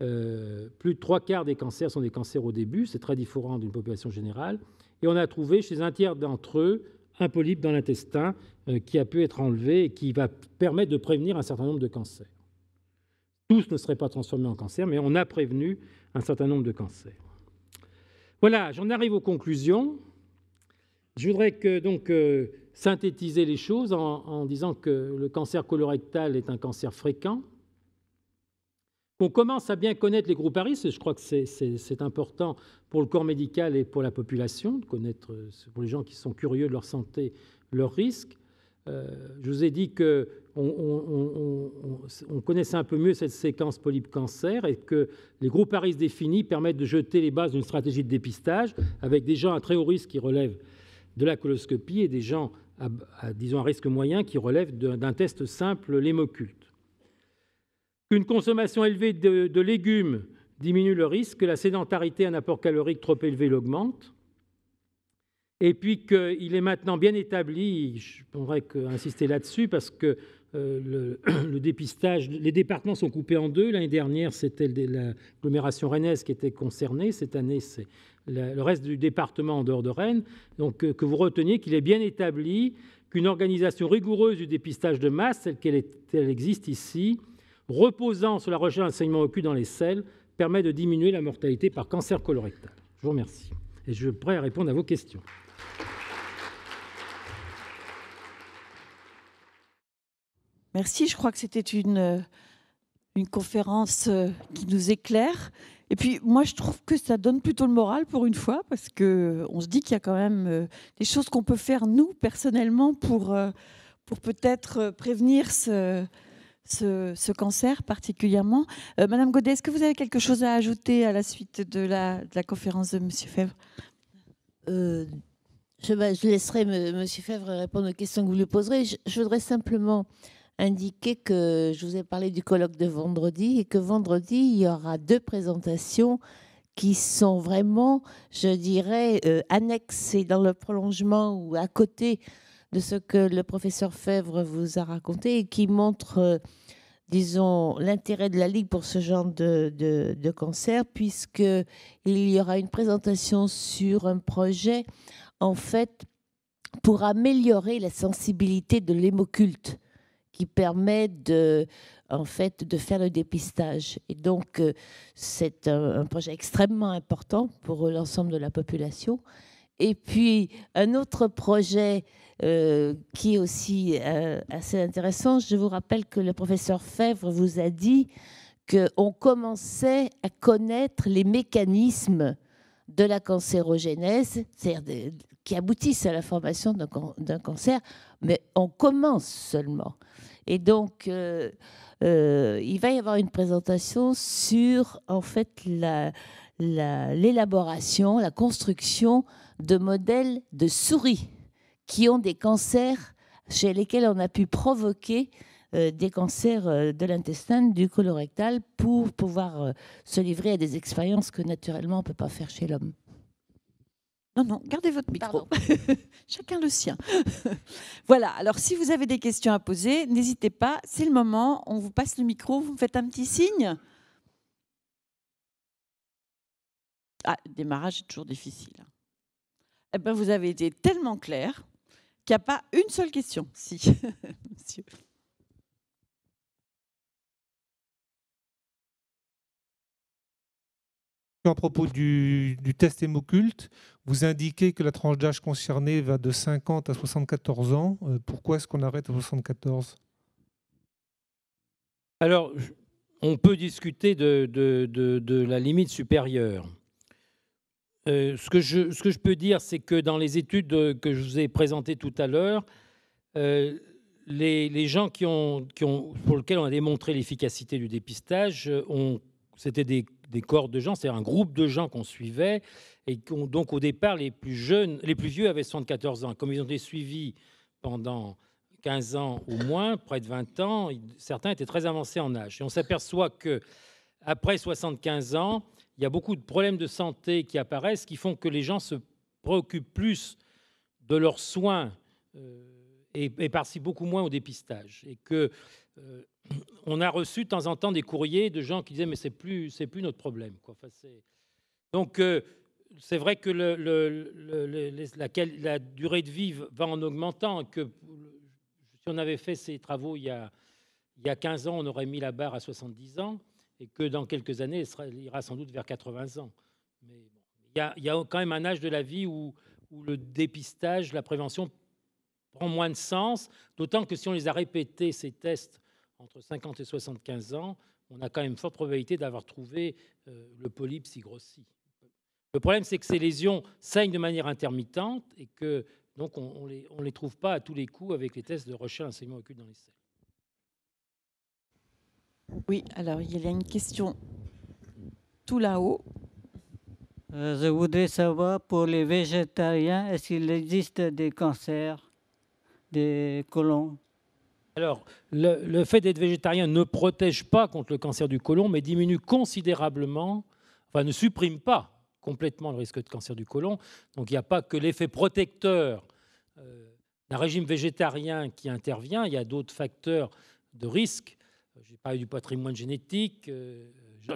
Euh, plus de trois quarts des cancers sont des cancers au début, c'est très différent d'une population générale. Et on a trouvé chez un tiers d'entre eux un polype dans l'intestin euh, qui a pu être enlevé et qui va permettre de prévenir un certain nombre de cancers. Tous ne seraient pas transformés en cancer, mais on a prévenu un certain nombre de cancers. Voilà, j'en arrive aux conclusions. Je voudrais donc euh, synthétiser les choses en disant que le cancer colorectal est un cancer fréquent, on commence à bien connaître les groupes à risque, et je crois que c'est important pour le corps médical et pour la population, de connaître, euh, pour les gens qui sont curieux de leur santé, leurs risques. Euh, je vous ai dit que on, connaissait un peu mieux cette séquence polype-cancer et que les groupes à risque définis permettent de jeter les bases d'une stratégie de dépistage avec des gens à très haut risque qui relèvent de la coloscopie et des gens à, disons, à risque moyen qui relèvent d'un test simple, l'hémoculte qu'une consommation élevée de, légumes diminue le risque, que la sédentarité un apport calorique trop élevé l'augmente, et puis qu'il est maintenant bien établi, je pourrais insister là-dessus parce que euh, [CLEARS THROAT] le, dépistage, les départements sont coupés en deux. L'année dernière, c'était l'agglomération rennaise qui était concernée. Cette année, c'est le reste du département en dehors de Rennes. Donc, euh, que vous reteniez qu'il est bien établi qu'une organisation rigoureuse du dépistage de masse, celle qu'elle existe ici, reposant sur la recherche d'enseignement cul dans les selles permet de diminuer la mortalité par cancer colorectal. Je vous remercie et je suis prêt à répondre à vos questions. Merci, je crois que c'était une, euh, une conférence euh, qui nous éclaire. Et puis moi, je trouve que ça donne plutôt le moral pour une fois, parce que euh, on se dit qu'il y a quand même des choses qu'on peut faire nous personnellement pour, pour peut-être prévenir ce, ce, cancer particulièrement. Euh, Madame Godet, est-ce que vous avez quelque chose à ajouter à la suite de la, la conférence de Monsieur Fèvre euh, je, bah, je, laisserai M. Fèvre répondre aux questions que vous lui poserez. Je, voudrais simplement indiquer que je vous ai parlé du colloque de vendredi et que vendredi, il y aura deux présentations qui sont vraiment, je dirais, euh, annexes et dans le prolongement ou à côté de ce que le professeur Fèvre vous a raconté et qui montre, euh, disons, l'intérêt de la Ligue pour ce genre de, de, de concert, puisqu'il y aura une présentation sur un projet, en fait, pour améliorer la sensibilité de l'hémoculte qui permet de, en fait, de faire le dépistage. Et donc, euh, c'est un, projet extrêmement important pour l'ensemble de la population. Et puis, un autre projet euh, qui est aussi euh, assez intéressant. Je vous rappelle que le professeur Fèvre vous a dit qu'on commençait à connaître les mécanismes de la cancérogénèse, c'est-à-dire qui aboutissent à la formation d'un cancer, mais on commence seulement. Et donc, euh, il va y avoir une présentation sur, en fait, l'élaboration, la construction de modèles de souris qui ont des cancers chez lesquels on a pu provoquer euh, des cancers euh, de l'intestin, du colorectal, pour pouvoir euh, se livrer à des expériences que naturellement on ne peut pas faire chez l'homme. Non, non, gardez votre micro. [LAUGHS] Chacun le sien. [LAUGHS] voilà, alors si vous avez des questions à poser, n'hésitez pas, c'est le moment, on vous passe le micro, vous me faites un petit signe. Ah, le démarrage est toujours difficile. Eh ben, vous avez été tellement clair. Il n'y a pas une seule question. [LAUGHS] Si, monsieur. À propos du, test hémoculte, vous indiquez que la tranche d'âge concernée va de 50 à 74 ans. Euh, pourquoi est-ce qu'on arrête à 74 Alors, on peut discuter de la limite supérieure. Euh, ce, que je, peux dire, c'est que dans les études euh, que je vous ai présentées tout à l'heure, euh, les, gens pour lesquels on a démontré l'efficacité du dépistage, c'était des, corps de gens, c'est-à-dire un groupe de gens qu'on suivait. Et donc, au départ, les plus jeunes, les plus vieux avaient 74 ans. Comme ils ont été suivis pendant 15 ans au moins, près de 20 ans, certains étaient très avancés en âge. Et on s'aperçoit que après 75 ans, il y a beaucoup de problèmes de santé qui apparaissent, qui font que les gens se préoccupent plus de leurs soins euh, et, et participent beaucoup moins au dépistage. Et que euh, on a reçu de temps en temps des courriers de gens qui disaient mais c'est plus c'est plus notre problème. Quoi. Donc euh, c'est vrai que le, la, la, durée de vie va en augmentant. Que si on avait fait ces travaux il y a, il y a 15 ans, on aurait mis la barre à 70 ans et que dans quelques années, elle, sera, ira sans doute vers 80 ans. Mais il y, a quand même un âge de la vie où, où le dépistage, la prévention prend moins de sens, d'autant que si on les a répétés, ces tests, entre 50 et 75 ans, on a quand même forte probabilité d'avoir trouvé euh, le polype si grossi. Le problème, c'est que ces lésions saignent de manière intermittente et que donc on ne les, on les trouve pas à tous les coups avec les tests de recherche enseignement occulte dans les selles. Oui, alors il y a une question tout là-haut. Euh, je voudrais savoir pour les végétariens, est-ce qu'il existe des cancers des colons alors, le, fait d'être végétarien ne protège pas contre le cancer du côlon, mais diminue considérablement, enfin ne supprime pas complètement le risque de cancer du côlon. Donc il n'y a pas que l'effet protecteur euh, d'un régime végétarien qui intervient, il y a d'autres facteurs de risque j'ai parlé du patrimoine génétique. Euh,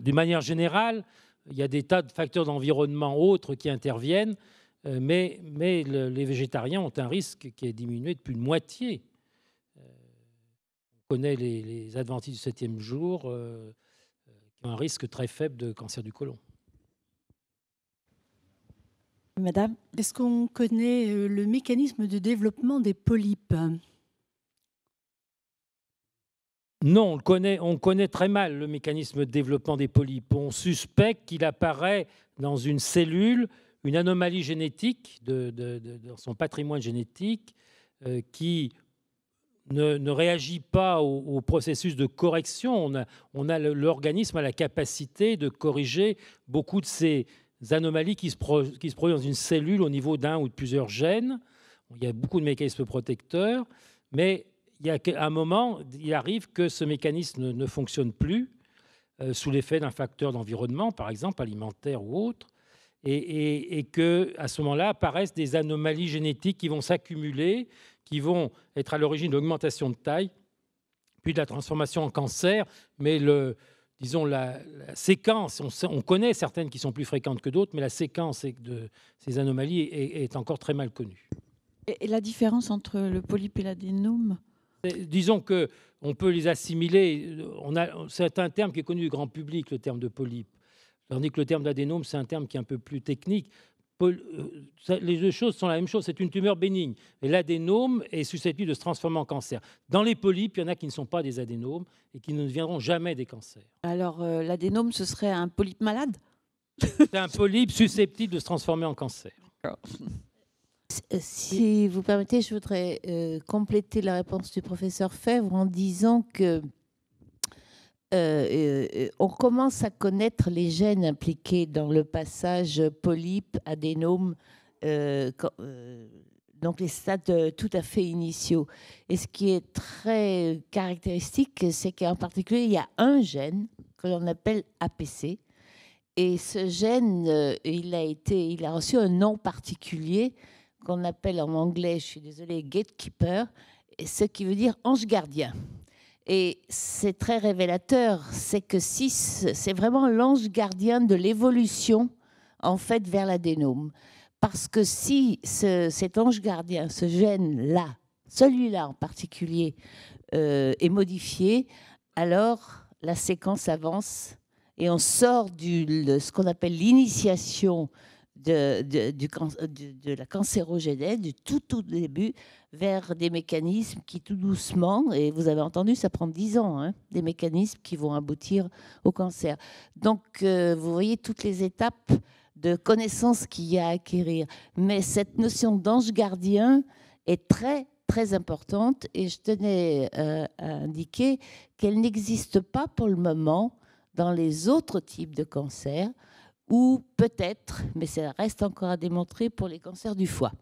d'une manière générale, il y a des tas de facteurs d'environnement autres qui interviennent, euh, mais, les végétariens ont un risque qui est diminué de plus de moitié. Euh, on connaît les, les du septième jour qui ont un risque très faible de cancer du côlon. Madame, est-ce qu'on connaît le mécanisme de développement des polypes non, on connaît, très mal le mécanisme de développement des polypes. On suspecte qu'il apparaît dans une cellule une anomalie génétique dans son patrimoine génétique euh, qui ne, réagit pas au, processus de correction. On a, l'organisme a la capacité de corriger beaucoup de ces anomalies qui se, qui se produisent dans une cellule au niveau d'un ou de plusieurs gènes. Il y a beaucoup de mécanismes protecteurs, mais il y a un moment, il arrive que ce mécanisme ne fonctionne plus euh, sous l'effet d'un facteur d'environnement, par exemple alimentaire ou autre, et, et, que à ce moment-là apparaissent des anomalies génétiques qui vont s'accumuler, qui vont être à l'origine de l'augmentation de taille, puis de la transformation en cancer. Mais le, disons la, séquence, on, connaît certaines qui sont plus fréquentes que d'autres, mais la séquence de ces anomalies est, encore très mal connue. Et, la différence entre le polype et Disons que on peut les assimiler. On a, c'est un terme qui est connu du grand public, le terme de polype. Tandis que le terme d'adénome, c'est un terme qui est un peu plus technique. Euh, les deux choses sont la même chose. C'est une tumeur bénigne. Et l'adénome est susceptible de se transformer en cancer. Dans les polypes, il y en a qui ne sont pas des adénomes et qui ne deviendront jamais des cancers. Alors, euh, l'adénome, ce serait un polype malade C'est un polype susceptible de se transformer en cancer. Euh, si vous permettez, je voudrais euh, compléter la réponse du professeur Fèvre en disant que euh, on commence à connaître les gènes impliqués dans le passage polype adénome, quand, donc les stades tout à fait initiaux. Et ce qui est très caractéristique, c'est qu'en particulier, il y a un gène que l'on appelle APC, et ce gène, il a été, il a reçu un nom particulier qu'on appelle en anglais, je suis désolée, gatekeeper, ce qui veut dire ange gardien. Et c'est très révélateur, c'est que 6, c'est vraiment l'ange gardien de l'évolution, en fait, vers l'adénome. Parce que si cet ange gardien, ce gène-là, celui-là en particulier, euh, est modifié, alors la séquence avance et on sort de ce qu'on appelle l'initiation de, la cancérogénèse du tout, tout début vers des mécanismes qui, tout doucement, et vous avez entendu, ça prend dix ans, hein, des mécanismes qui vont aboutir au cancer. Donc, euh, vous voyez toutes les étapes de connaissances qu'il y a à acquérir. Mais cette notion d'ange gardien est très, très importante et je tenais euh, à indiquer qu'elle n'existe pas pour le moment dans les autres types de cancers ou peut-être, mais ça reste encore à démontrer, pour les cancers du foie.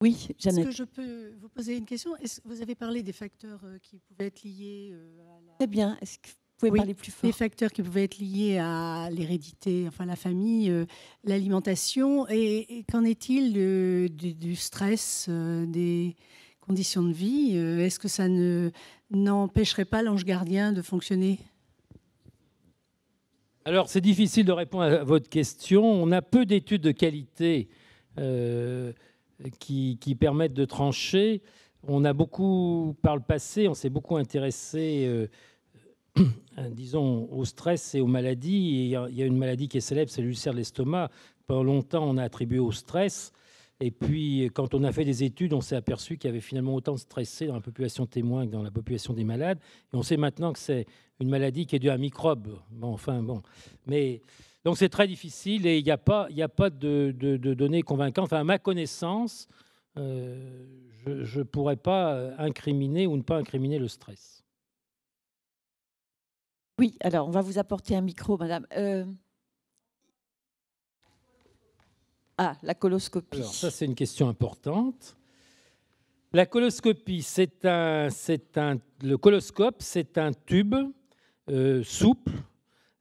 Oui, Jeannette. Est-ce que je peux vous poser une question Vous avez parlé des facteurs euh, qui pouvaient être liés euh, à Très bien. Est-ce que vous pouvez parler plus fort Les facteurs qui pouvaient être liés à l'hérédité, enfin la famille, euh, l'alimentation. Et, qu'en est-il du, stress, des conditions de vie Est-ce que ça ne, n'empêcherait pas l'ange gardien de fonctionner alors, c'est difficile de répondre à votre question. On a peu d'études de qualité euh, qui, permettent de trancher. On a beaucoup, par le passé, on s'est beaucoup intéressé, euh, [CLEARS THROAT] disons, au stress et aux maladies. il y a une maladie qui est célèbre, c'est l'ulcère de l'estomac. Pendant longtemps, on a attribué au stress. Et puis, quand on a fait des études, on s'est aperçu qu'il y avait finalement autant de stressés dans la population témoin que dans la population des malades. Et on sait maintenant que c'est une maladie qui est due à un microbe. Bon, enfin, bon. Mais, donc, c'est très difficile et il n'y a pas, il y a pas de, données convaincantes. Enfin, à ma connaissance, euh, je ne pourrais pas euh, incriminer ou ne pas incriminer le stress. Oui, alors, on va vous apporter un micro, madame. Euh, Ah, la coloscopie. Alors, ça, c'est une question importante. La coloscopie, c'est un, un, le coloscope, c'est un tube euh, souple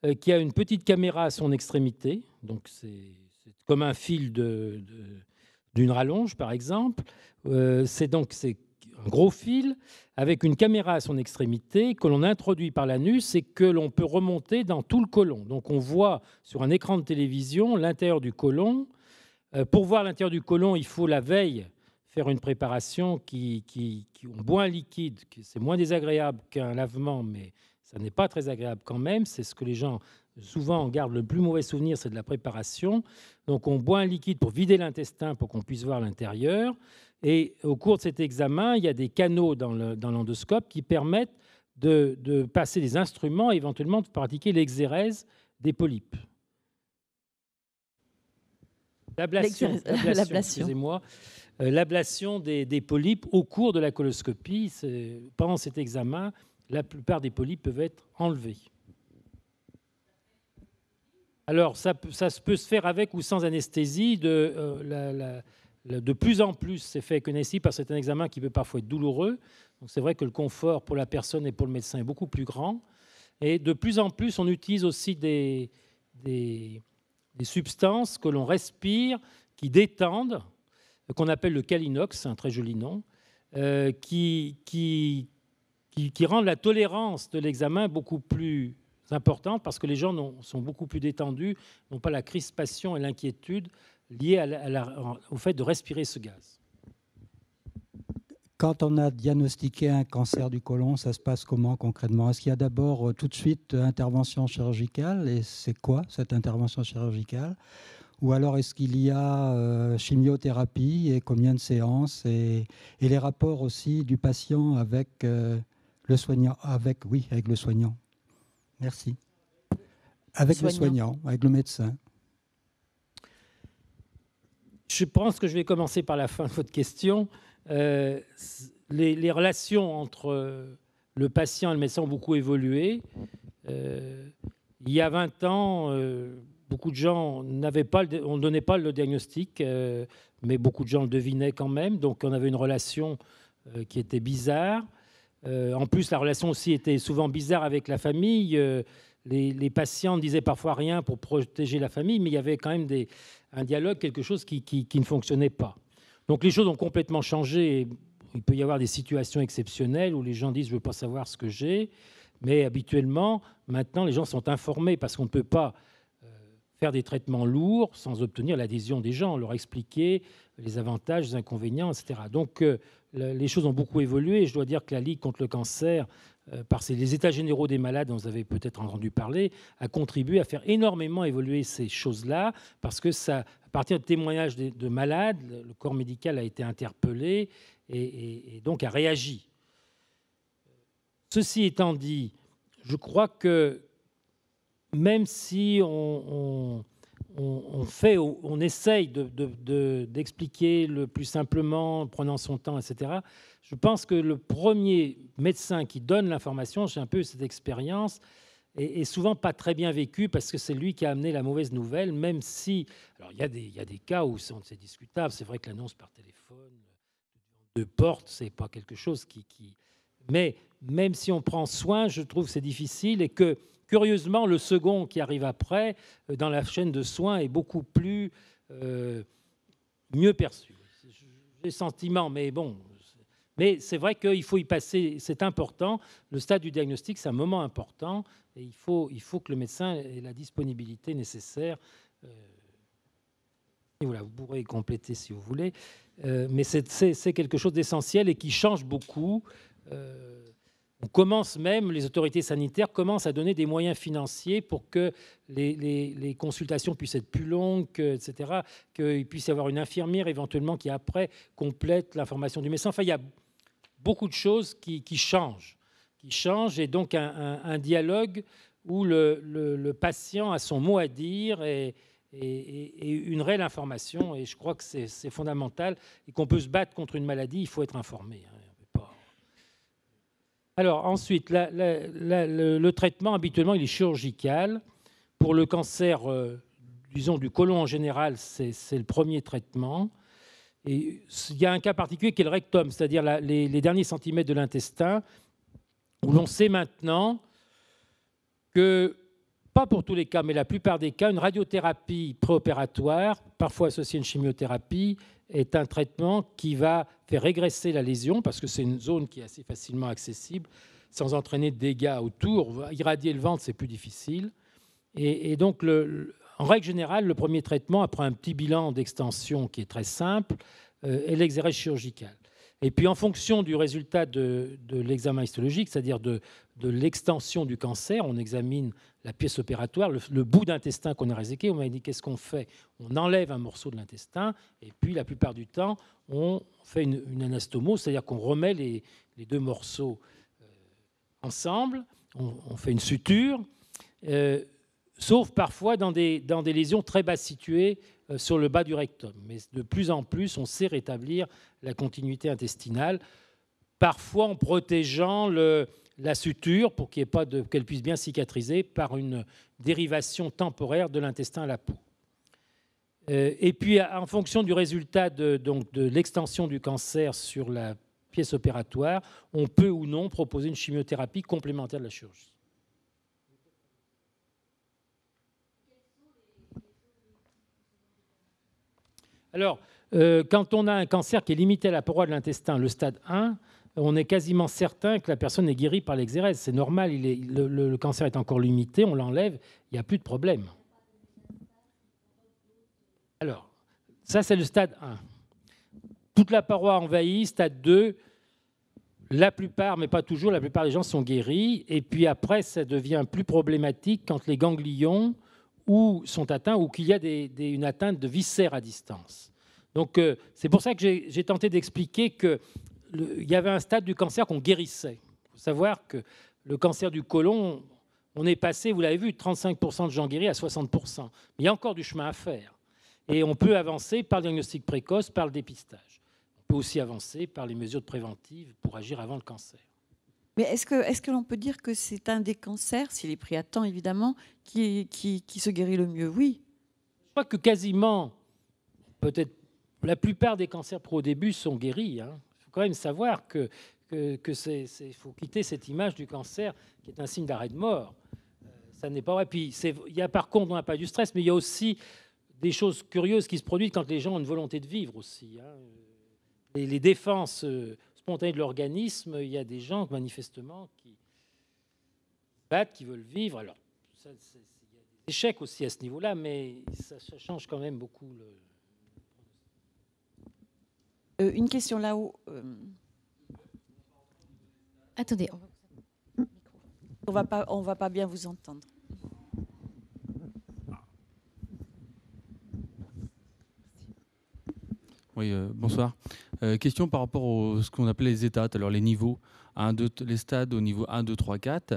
euh, qui a une petite caméra à son extrémité. Donc, c'est comme un fil d'une de, rallonge, par exemple. Euh, c'est donc un gros fil avec une caméra à son extrémité que l'on introduit par l'anus et que l'on peut remonter dans tout le colon. Donc on voit sur un écran de télévision l'intérieur du colon. Euh, pour voir l'intérieur du côlon, il faut la veille faire une préparation qui, on boit un liquide, c'est moins désagréable qu'un lavement, mais ça n'est pas très agréable quand même. C'est ce que les gens souvent gardent le plus mauvais souvenir, c'est de la préparation. Donc on boit un liquide pour vider l'intestin pour qu'on puisse voir l'intérieur. Et au cours de cet examen, il y a des canaux dans l'endoscope qui permettent de, de, passer des instruments, et éventuellement de pratiquer l'exérèse des polypes. L'ablation, moi [LAUGHS] L'ablation euh, des, polypes au cours de la coloscopie, pendant cet examen, la plupart des polypes peuvent être enlevés. Alors, ça, ça peut se faire avec ou sans anesthésie. De, euh, plus en plus, c'est fait avec anesthésie parce que c'est un examen qui peut parfois être douloureux. Donc, c'est vrai que le confort pour la personne et pour le médecin est beaucoup plus grand. Et de plus en plus, on utilise aussi des, des substances que l'on respire, qui détendent, euh, qu'on appelle le calinox, un très joli nom, euh, qui, qui, rendent la tolérance de l'examen beaucoup plus importante parce que les gens sont beaucoup plus détendus, n'ont pas la crispation et l'inquiétude liées au fait de respirer ce gaz. Quand on a diagnostiqué un cancer du côlon, ça se passe comment concrètement Est-ce qu'il y a d'abord euh, tout de suite euh, intervention chirurgicale Et c'est quoi cette intervention chirurgicale Ou alors est-ce qu'il y a euh, chimiothérapie et combien de séances et, les rapports aussi du patient avec le soignant Avec, oui, avec le soignant. Merci. Avec le soignant, avec le médecin. Je pense que je vais commencer par la fin de votre question. Euh, les, relations entre le patient et le médecin ont beaucoup évolué. Euh, il y a 20 ans, euh, beaucoup de gens n'avaient pas, on ne donnait pas le diagnostic, mais beaucoup de gens le devinaient quand même. Donc on avait une relation qui était bizarre. en plus, la relation aussi était souvent bizarre avec la famille. Les, patients ne disaient parfois rien pour protéger la famille, mais il y avait quand même des, un dialogue, quelque chose qui ne fonctionnait pas. Donc les choses ont complètement changé. il peut y avoir des situations exceptionnelles où les gens disent je ne veux pas savoir ce que j'ai, mais habituellement, maintenant, les gens sont informés parce qu'on ne peut pas euh, faire des traitements lourds sans obtenir l'adhésion des gens, leur expliquer les avantages, les inconvénients, etc. Donc euh, les choses ont beaucoup évolué. je dois dire que la Ligue contre le cancer, euh, par les états généraux des malades dont vous avez peut-être entendu parler, a contribué à faire énormément évoluer ces choses-là parce que ça à partir de témoignages de, malades, le corps médical a été interpellé et, donc a réagi. Ceci étant dit, je crois que même si on, fait, on essaye d'expliquer le plus simplement, prenant son temps, etc. Je pense que le premier médecin qui donne l'information, j'ai un peu cette expérience, et, souvent pas très bien vécu parce que c'est lui qui a amené la mauvaise nouvelle, même si. Alors, il y, a des, y des cas où c'est discutable. C'est vrai que l'annonce par téléphone, de porte, c'est pas quelque chose qui, Mais même si on prend soin, je trouve c'est difficile et que. Curieusement, le second qui arrive après, euh, dans la chaîne de soins, est beaucoup plus euh, mieux perçu. J'ai sentiment, mais bon, mais c'est vrai qu'il faut y passer, c'est important. Le stade du diagnostic, c'est un moment important et il faut, il faut que le médecin ait la disponibilité nécessaire. Euh, voilà, vous pourrez compléter si vous voulez. Euh, mais c'est quelque chose d'essentiel et qui change beaucoup. Euh, on commence même, les autorités sanitaires commencent à donner des moyens financiers pour que les, les, consultations puissent être plus longues, etc., qu'il puisse y avoir une infirmière éventuellement qui après complète l'information du médecin. Enfin, il y a beaucoup de choses qui, changent, qui changent, et donc un, dialogue où le, patient a son mot à dire et, une réelle information. Et je crois que c'est fondamental et qu'on peut se battre contre une maladie, il faut être informé. Hein, Alors ensuite, le, traitement habituellement il est chirurgical. Pour le cancer, euh, disons du côlon en général, c'est le premier traitement. Et il y a un cas particulier qui est le rectum, c'est-à-dire les, derniers centimètres de l'intestin, où l'on sait maintenant que, pas pour tous les cas, mais la plupart des cas, une radiothérapie préopératoire, parfois associée à une chimiothérapie, est un traitement qui va faire régresser la lésion, parce que c'est une zone qui est assez facilement accessible, sans entraîner de dégâts autour. Irradier le ventre, c'est plus difficile. et donc, le, en règle générale, le premier traitement, après un petit bilan d'extension qui est très simple, euh, est l'exérèse chirurgicale. Et puis en fonction du résultat de, l'examen histologique, c'est-à-dire de, l'extension du cancer, on examine la pièce opératoire, le, bout d'intestin qu'on a réséqué, on m'a dit qu'est-ce qu'on fait On enlève un morceau de l'intestin, et puis la plupart du temps, on fait une, anastomose, c'est-à-dire qu'on remet les, deux morceaux euh, ensemble, on, on fait une suture. Euh, sauf parfois dans des, dans des lésions très basses situées euh, sur le bas du rectum. Mais de plus en plus, on sait rétablir la continuité intestinale, parfois en protégeant la suture pour qu'il pas de, qu'elle puisse bien cicatriser par une dérivation temporaire de l'intestin à la peau. Euh, et puis, en fonction du résultat de, donc, de l'extension du cancer sur la pièce opératoire, on peut ou non proposer une chimiothérapie complémentaire de la chirurgie. Alors, euh, quand on a un cancer qui est limité à la paroi de l'intestin, le stade 1, on est quasiment certain que la personne est guérie par l'exérèse. C'est normal, le, le, cancer est encore limité, on l'enlève, il n'y a plus de problème. Alors, ça c'est le stade 1. Toute la paroi envahie, stade 2, la plupart, mais pas toujours, la plupart des gens sont guéris. Et puis après, ça devient plus problématique quand les ganglions sont atteints ou qu'il y a une atteinte de viscères à distance. Donc euh, c'est pour ça que j'ai tenté d'expliquer qu'il y avait un stade du cancer qu'on guérissait. Il faut savoir que le cancer du côlon, on est passé, vous l'avez vu, de 35% de gens guéris à 60%. Mais il y a encore du chemin à faire. Et on peut avancer par le diagnostic précoce, par le dépistage. On peut aussi avancer par les mesures préventives pour agir avant le cancer. Mais est-ce que, est que l'on peut dire que c'est un des cancers, s'il est pris à temps évidemment, qui, qui, qui se guérit le mieux Oui. Je crois que quasiment, peut-être la plupart des cancers pro début sont guéris. Hein. Il faut quand même savoir que que, c'est, faut quitter cette image du cancer qui est un signe d'arrêt de mort. Euh, ça n'est pas vrai. Puis il y a par contre, on n'a pas du stress, mais il y a aussi des choses curieuses qui se produisent quand les gens ont une volonté de vivre aussi. Et hein. les défenses euh, spontanée de l'organisme, il y a des gens, manifestement, qui battent, qui veulent vivre. Alors, il y a des échecs aussi à ce niveau-là, mais ça, change quand même beaucoup euh, une question là-haut. Euh, Attendez. On va pas, on va pas bien vous entendre. Oui, euh, bonsoir. bonsoir. Euh, question par rapport à ce qu'on appelait les états, alors les niveaux, les stades au niveau 1, 2, 3, 4.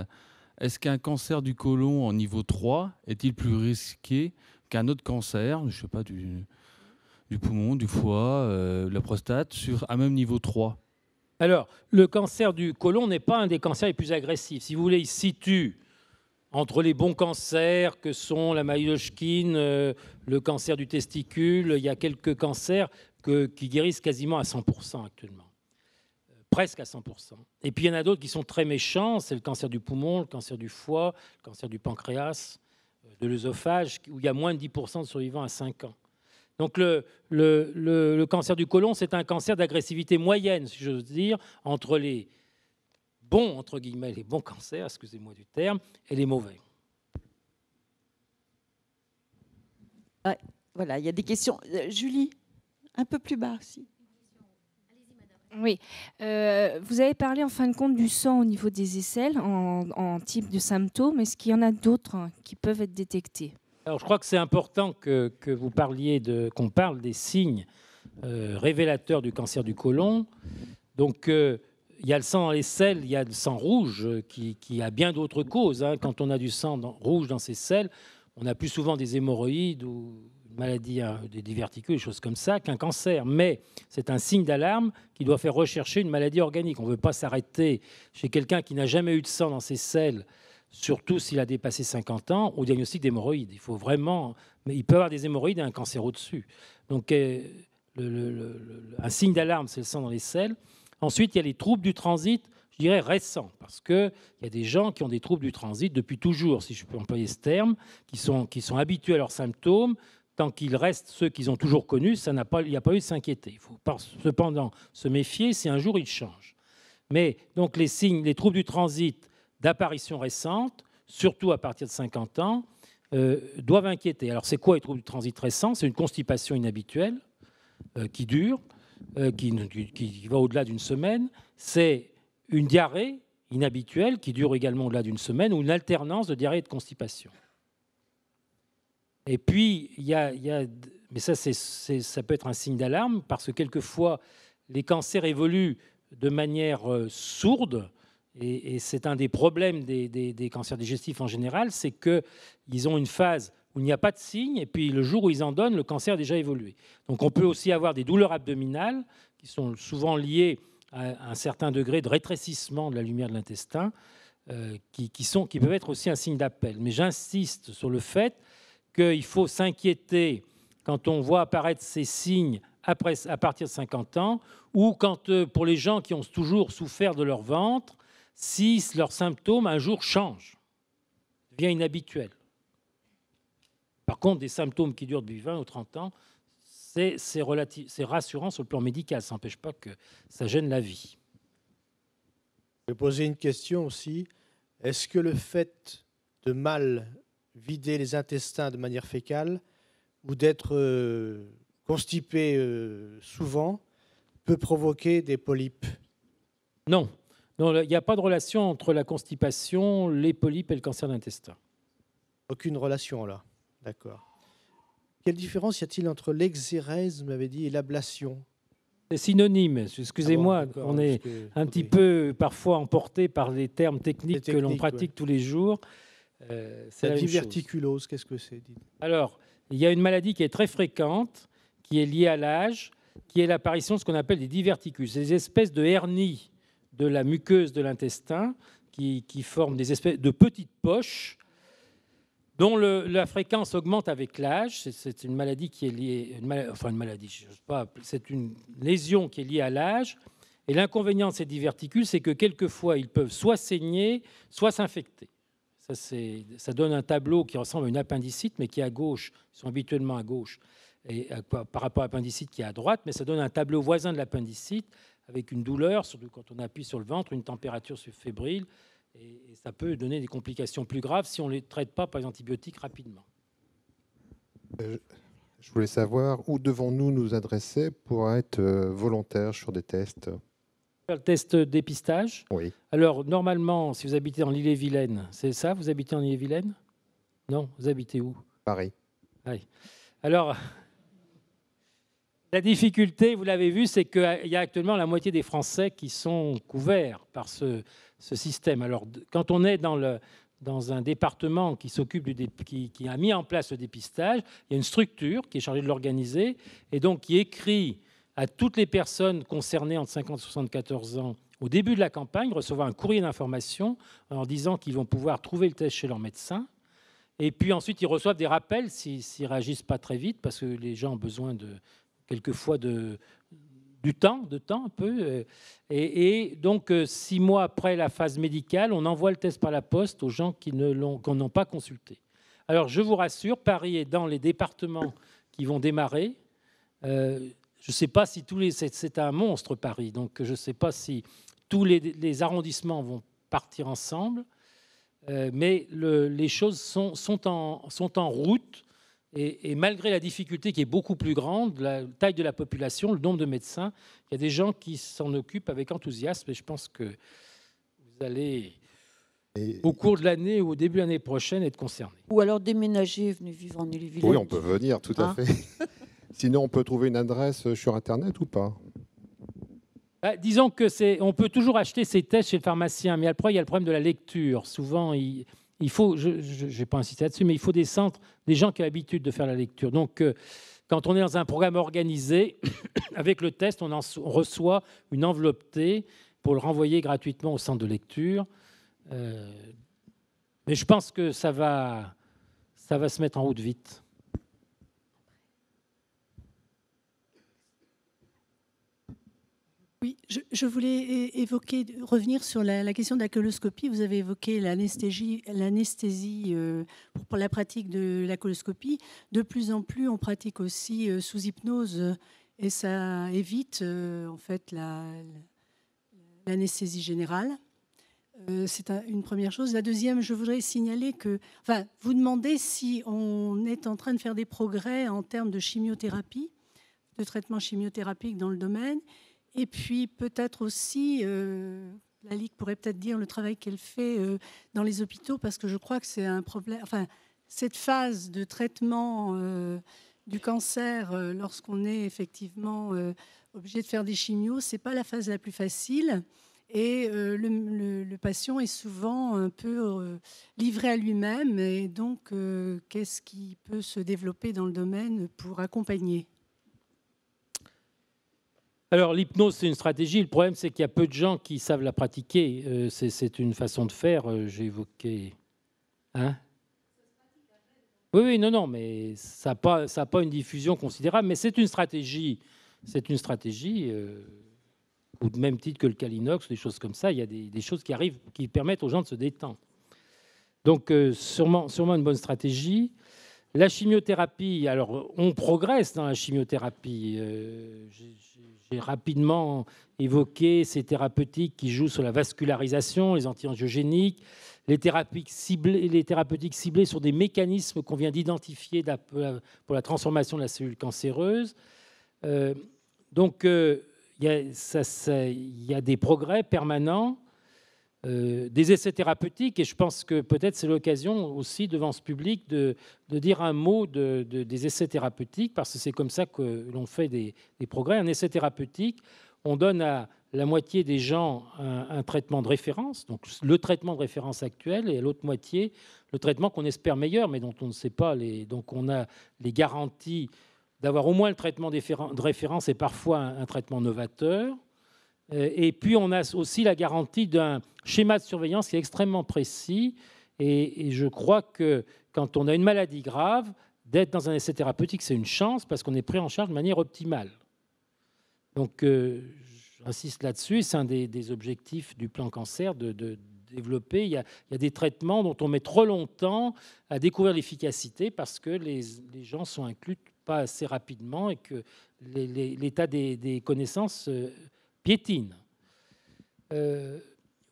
Est-ce qu'un cancer du côlon en niveau 3 est-il plus risqué qu'un autre cancer, je sais pas, du, du poumon, du foie, de euh, la prostate, sur un même niveau 3 Alors, le cancer du côlon n'est pas un des cancers les plus agressifs. Si vous voulez, il se situe entre les bons cancers que sont la maïlochkine, euh, le cancer du testicule, il y a quelques cancers, qui guérissent quasiment à 100% actuellement, euh, presque à 100%. Et puis il y en a d'autres qui sont très méchants, c'est le cancer du poumon, le cancer du foie, le cancer du pancréas, euh, de l'œsophage, où il y a moins de 10% de survivants à 5 ans. Donc le, le, le, cancer du côlon, c'est un cancer d'agressivité moyenne, si j'ose dire, entre les bons, entre guillemets, les bons cancers, excusez-moi du terme, et les mauvais. voilà, il y a des questions. Euh, Julie un peu plus bas aussi. Oui. Euh, vous avez parlé en fin de compte du sang au niveau des aisselles en, type de symptômes. Est-ce qu'il y en a d'autres hein, qui peuvent être détectés Alors, je crois que c'est important que, vous parliez de, qu'on parle des signes euh, révélateurs du cancer du côlon. Donc, euh, il y a le sang dans les selles, il y a le sang rouge qui, a bien d'autres causes. Hein. Quand on a du sang rouge dans ses selles, on a plus souvent des hémorroïdes ou maladie hein, des diverticules, des choses comme ça, qu'un cancer. Mais c'est un signe d'alarme qui doit faire rechercher une maladie organique. On ne veut pas s'arrêter chez quelqu'un qui n'a jamais eu de sang dans ses selles, surtout s'il a dépassé 50 ans, au diagnostic d'hémorroïdes. Il faut vraiment. Mais il peut avoir des hémorroïdes et un cancer au-dessus. Donc, euh, un signe d'alarme, c'est le sang dans les selles. Ensuite, il y a les troubles du transit je dirais récents, parce qu'il y a des gens qui ont des troubles du transit depuis toujours, si je peux employer ce terme, qui sont, qui sont habitués à leurs symptômes, tant qu'il reste ceux qu'ils ont toujours connus, ça n'a pas, il n'y a pas eu de s'inquiéter. Il faut cependant se méfier si un jour il change. Mais donc les signes, les troubles du transit d'apparition récente, surtout à partir de 50 ans, euh, doivent inquiéter. Alors c'est quoi les troubles du transit récent C'est une constipation inhabituelle euh, qui dure, euh, qui va au-delà d'une semaine. C'est une diarrhée inhabituelle qui dure également au-delà d'une semaine ou une alternance de diarrhée et de constipation. Et puis, il y a, mais ça, ça peut être un signe d'alarme, parce que quelquefois, les cancers évoluent de manière euh, sourde, et, c'est un des problèmes des, cancers digestifs en général, c'est qu'ils ont une phase où il n'y a pas de signe, et puis le jour où ils en donnent, le cancer a déjà évolué. Donc on peut aussi avoir des douleurs abdominales, qui sont souvent liées à un certain degré de rétrécissement de la lumière de l'intestin, euh, qui peuvent être aussi un signe d'appel. Mais j'insiste sur le fait qu'il faut s'inquiéter quand on voit apparaître ces signes à partir de 50 ans, ou quand, euh, pour les gens qui ont toujours souffert de leur ventre, si leurs symptômes un jour changent, devient inhabituel. Par contre, des symptômes qui durent depuis 20 ou 30 ans, c'est rassurant sur le plan médical. Ça n'empêche pas que ça gêne la vie. Je vais poser une question aussi. Est-ce que le fait de mal vider les intestins de manière fécale ou d'être euh, constipé euh, souvent peut provoquer des polypes Non. Non, il n'y a pas de relation entre la constipation, les polypes et le cancer d'intestin. Aucune relation là. D'accord. Quelle différence y a-t-il entre l'exérèse, vous m'avez dit, et l'ablation c'est synonyme. Excusez-moi, ah on est un petit peu parfois emporté par les termes techniques que l'on pratique tous les jours. Euh, la, diverticulose, qu'est-ce que c'est Alors, il y a une maladie qui est très fréquente, qui est liée à l'âge, qui est l'apparition de ce qu'on appelle des diverticules, des espèces de hernies de la muqueuse de l'intestin qui, forment des espèces de petites poches dont la fréquence augmente avec l'âge. C'est une maladie qui est liée, une enfin une maladie, je sais pas, c'est une lésion qui est liée à l'âge. Et l'inconvénient de ces diverticules, c'est que quelquefois ils peuvent soit saigner, soit s'infecter. Ça, donne un tableau qui ressemble à une appendicite, mais qui est à gauche. Ils sont habituellement à gauche et, euh, par rapport à l'appendicite qui est à droite, mais ça donne un tableau voisin de l'appendicite avec une douleur, surtout quand on appuie sur le ventre, une température fébrile, et, ça peut donner des complications plus graves si on ne les traite pas par les antibiotiques rapidement. Euh, je voulais savoir où devons-nous nous adresser pour être euh, volontaires sur des tests le test dépistage. Oui. Alors, normalement, si vous habitez en Ille-et-Vilaine, c'est ça Vous habitez en Ille-et-Vilaine Non Vous habitez où Paris. Alors, la difficulté, vous l'avez vu, c'est qu'il y a actuellement la moitié des Français qui sont couverts par ce, système. Alors, quand on est dans le, dans un département qui s'occupe du qui, a mis en place le dépistage, il y a une structure qui est chargée de l'organiser et donc qui écrit à toutes les personnes concernées entre 50 et 74 ans au début de la campagne, recevoir un courrier d'information en disant qu'ils vont pouvoir trouver le test chez leur médecin. Et puis ensuite, ils reçoivent des rappels s'ils ne réagissent pas très vite, parce que les gens ont besoin de quelquefois de, du temps, de temps un peu. Euh, et, donc, euh, six mois après la phase médicale, on envoie le test par la poste aux gens qui ne l'ont, pas consulté. Alors, je vous rassure, Paris est dans les départements qui vont démarrer. Euh, je ne sais pas si tous les. C'est un monstre, Paris. Donc, je ne sais pas si tous les, arrondissements vont partir ensemble. Euh, mais les choses sont, sont, en, sont en route. Et, malgré la difficulté qui est beaucoup plus grande, la taille de la population, le nombre de médecins, il y a des gens qui s'en occupent avec enthousiasme. Et je pense que vous allez, au cours de l'année ou au début de l'année prochaine, être concernés. Ou alors déménager, venir vivre en ille Oui, on peut venir, tout à hein fait. Sinon, on peut trouver une adresse euh, sur Internet ou pas ah, disons que c'est, on peut toujours acheter ces tests chez le pharmacien, mais après il y a le problème de la lecture. Souvent, il, faut, je ne pas insisté là-dessus, mais il faut des centres, des gens qui ont l'habitude de faire la lecture. Donc, euh, quand on est dans un programme organisé, [COUGHS] avec le test, on, reçoit une enveloppe T pour le renvoyer gratuitement au centre de lecture. Euh, mais je pense que ça va, ça va se mettre en route vite. Oui, je, voulais revenir sur la, question de la coloscopie. Vous avez évoqué l'anesthésie, euh, pour, la pratique de la coloscopie. De plus en plus, on pratique aussi euh, sous hypnose euh, et ça évite en fait l'anesthésie générale. C'est une première chose. La deuxième, je voudrais signaler que, enfin, vous demandez si on est en train de faire des progrès en termes de chimiothérapie, de traitement chimiothérapique dans le domaine. Et puis peut-être aussi, euh, la Ligue pourrait peut-être dire le travail qu'elle fait euh, dans les hôpitaux, parce que je crois que c'est un problème. Enfin, cette phase de traitement euh, du cancer, lorsqu'on est effectivement obligé de faire des chimios, c'est pas la phase la plus facile. Et le, patient est souvent un peu livré à lui-même. Et donc, qu'est-ce qui peut se développer dans le domaine pour accompagner alors l'hypnose, c'est une stratégie. Le problème, c'est qu'il y a peu de gens qui savent la pratiquer. Euh, c'est une façon de faire. Euh, j'ai évoqué... Hein oui, non, non, mais ça n'a pas, une diffusion considérable. Mais c'est une stratégie. C'est une stratégie, euh, ou de même titre que le Calinox, des choses comme ça. Il y a des, des choses qui arrivent, qui permettent aux gens de se détendre. Donc, euh, sûrement, sûrement une bonne stratégie. La chimiothérapie, alors on progresse dans la chimiothérapie. Euh, j'ai rapidement évoqué ces thérapeutiques qui jouent sur la vascularisation, les antiangiogéniques. les, thérapeutiques ciblées sur des mécanismes qu'on vient d'identifier pour la transformation de la cellule cancéreuse. Euh, donc euh, il y, a des progrès permanents. Euh, des essais thérapeutiques, et je pense que peut-être c'est l'occasion aussi devant ce public de, dire un mot des essais thérapeutiques, parce que c'est comme ça que l'on fait des, progrès. Un essai thérapeutique, on donne à la moitié des gens un, traitement de référence, donc le traitement de référence actuel, et à l'autre moitié le traitement qu'on espère meilleur, mais dont on ne sait pas. Les, donc on a les garanties d'avoir au moins le traitement de référence et parfois un traitement novateur. Euh, et puis, on a aussi la garantie d'un schéma de surveillance qui est extrêmement précis. Et, je crois que quand on a une maladie grave, d'être dans un essai thérapeutique, c'est une chance parce qu'on est pris en charge de manière optimale. Donc, euh, j'insiste là-dessus, c'est un des, objectifs du plan cancer de, développer. Il y, a, des traitements dont on met trop longtemps à découvrir l'efficacité parce que les, gens gens sont inclus pas assez rapidement et que l'état des, connaissances euh, piétine. Euh,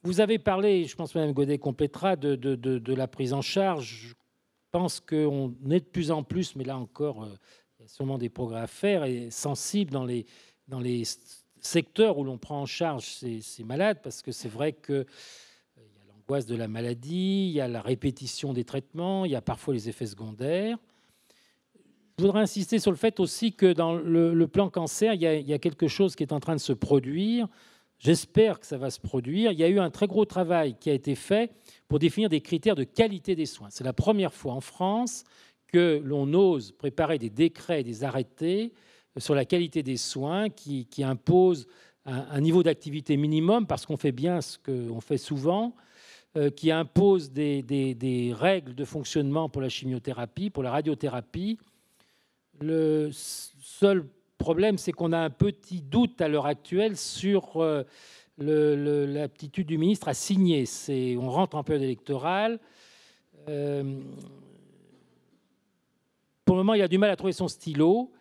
vous avez parlé, je pense Mme Godet complétera, de, de, de, la prise en charge. Je pense qu'on est de plus en plus, mais là encore, euh, il y a sûrement des progrès à faire, et sensible dans les, dans les secteurs où l'on prend en charge ces, ces malades, parce que c'est vrai que euh, y a l'angoisse de la maladie, il y a la répétition des traitements, il y a parfois les effets secondaires. Je voudrais insister sur le fait aussi que dans le, plan cancer, il y, a, quelque chose qui est en train de se produire. J'espère que ça va se produire. Il y a eu un très gros travail qui a été fait pour définir des critères de qualité des soins. C'est la première fois en France que l'on ose préparer des décrets et des arrêtés euh, sur la qualité des soins qui, imposent un, niveau d'activité minimum parce qu'on fait bien ce qu'on fait souvent, euh, qui imposent des, des règles de fonctionnement pour la chimiothérapie, pour la radiothérapie, le seul problème, c'est qu'on a un petit doute à l'heure actuelle sur euh, l'aptitude du ministre à signer. On rentre en période électorale. Euh, pour le moment, il a du mal à trouver son stylo.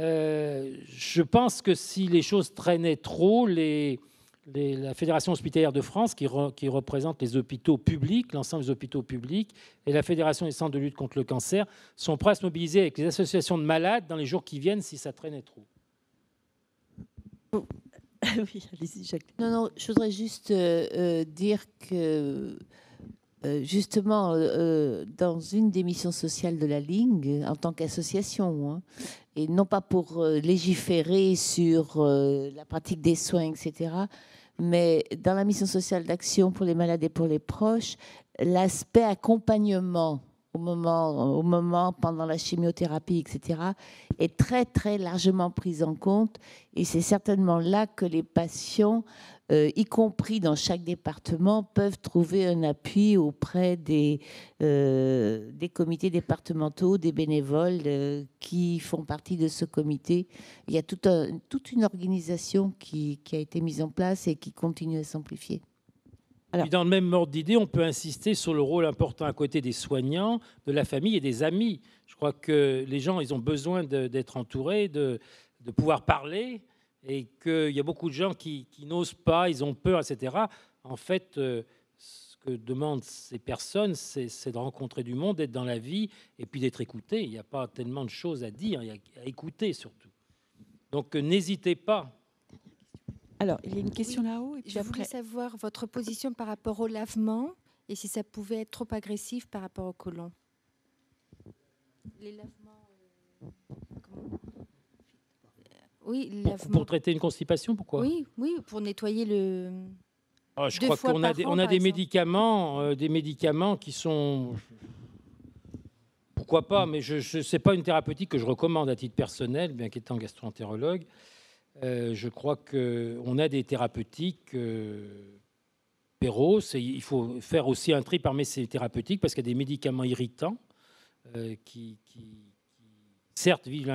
Euh, je pense que si les choses traînaient trop, les, la Fédération hospitalière de France, qui, représente les hôpitaux publics, l'ensemble des hôpitaux publics, et la Fédération des centres de lutte contre le cancer, sont prêts à se mobiliser avec les associations de malades dans les jours qui viennent si ça traînait trop. Oh. [LAUGHS] Oui, allez Jacques. Non, non, je voudrais juste euh, euh, dire que euh, justement, dans une des missions sociales de la Ligue, en tant qu'association, hein, et non pas pour légiférer sur la pratique des soins, etc., mais dans la mission sociale d'action pour les malades et pour les proches, l'aspect accompagnement au moment, au moment, pendant la chimiothérapie, etc., est très, très largement pris en compte. Et c'est certainement là que les patients euh, y compris dans chaque département, peuvent trouver un appui auprès des, euh, comités départementaux, des bénévoles euh, qui font partie de ce comité. Il y a toute, une organisation qui, a été mise en place et qui continue à s'amplifier. dans le même ordre d'idée, on peut insister sur le rôle important à côté des soignants, de la famille et des amis. Je crois que les gens, ils ont besoin d'être entourés, de pouvoir parler et qu'il y a beaucoup de gens qui, n'osent pas, ils ont peur, etc. En fait, euh, ce que demandent ces personnes, c'est de rencontrer du monde, d'être dans la vie et puis d'être écouté. Il n'y a pas tellement de choses à dire, il y a à écouter surtout. Donc euh, n'hésitez pas. Alors, il y a une question là-haut. Je voulais savoir votre position par rapport au lavement et si ça pouvait être trop agressif par rapport aux colons. Les lavements. Euh, comment pour, traiter une constipation, pourquoi Oui, oui, pour nettoyer le. Ah, je crois qu'on a des, on a des médicaments, euh, des médicaments qui sont. Pourquoi pas Mais je, n'est pas une thérapeutique que je recommande à titre personnel, bien qu'étant gastroentérologue. Euh, je crois qu'on a des thérapeutiques. Euh, péros. il faut faire aussi un tri parmi ces thérapeutiques parce qu'il y a des médicaments irritants qui certes, vide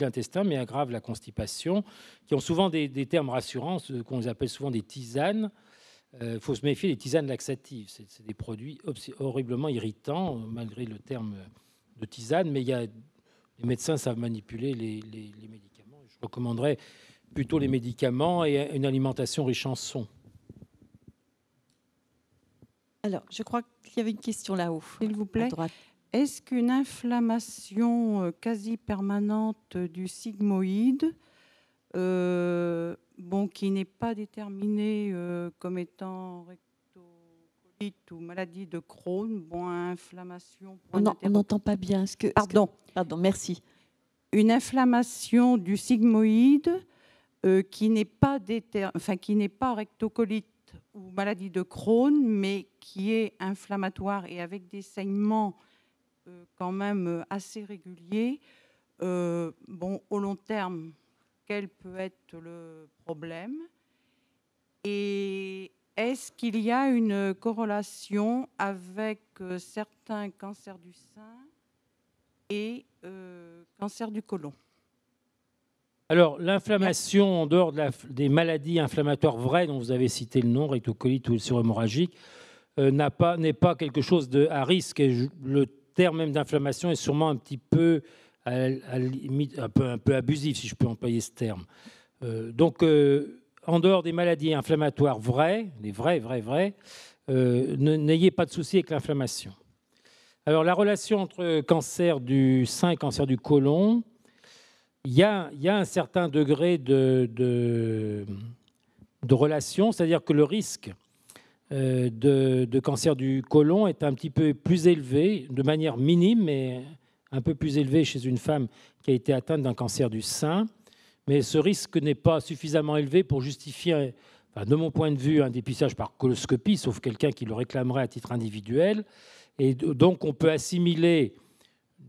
l'intestin, mais aggrave la constipation, qui ont souvent des, termes rassurants, qu'on appelle souvent des tisanes. Il euh, faut se méfier des tisanes laxatives. C'est des produits horriblement irritants, euh, malgré le terme de tisane, mais les médecins savent manipuler les, les médicaments. Je recommanderais plutôt les médicaments et une alimentation riche en son. Alors, je crois qu'il y avait une question là-haut. S'il vous plaît. À droite. Est-ce qu'une inflammation euh, quasi permanente du sigmoïde, euh, bon, qui n'est pas déterminée euh, comme étant rectocolite ou maladie de Crohn, bon, inflammation. on n'entend pas bien. pardon. pardon, merci. Une inflammation du sigmoïde qui n'est pas, enfin, qui pas rectocolite ou maladie de Crohn, mais qui est inflammatoire et avec des saignements euh, quand même euh, assez régulier. Euh, bon, au long terme, quel peut être le problème Et est-ce qu'il y a une corrélation avec certains cancers du sein et cancers cancer du côlon alors, l'inflammation, en dehors de la, des maladies inflammatoires vraies dont vous avez cité le nom, rectocolite ou surhémorragique, n'est pas, pas, quelque chose de, à risque. le terme même d'inflammation est sûrement un petit peu, à, limite, un, peu, un peu abusif, si je peux employer ce terme. Euh, donc, euh, en dehors des maladies inflammatoires vraies, les vraies, vraies, vraies, euh, n'ayez pas de souci avec l'inflammation. Alors, la relation entre cancer du sein et cancer du côlon, il y a, un certain degré de, de relation, c'est-à-dire que le risque euh, de, cancer du côlon est un petit peu plus élevé, de manière minime, mais un peu plus élevé chez une femme qui a été atteinte d'un cancer du sein. Mais ce risque n'est pas suffisamment élevé pour justifier, de mon point de vue, un dépistage par coloscopie, sauf quelqu'un qui le réclamerait à titre individuel. Et donc on peut assimiler,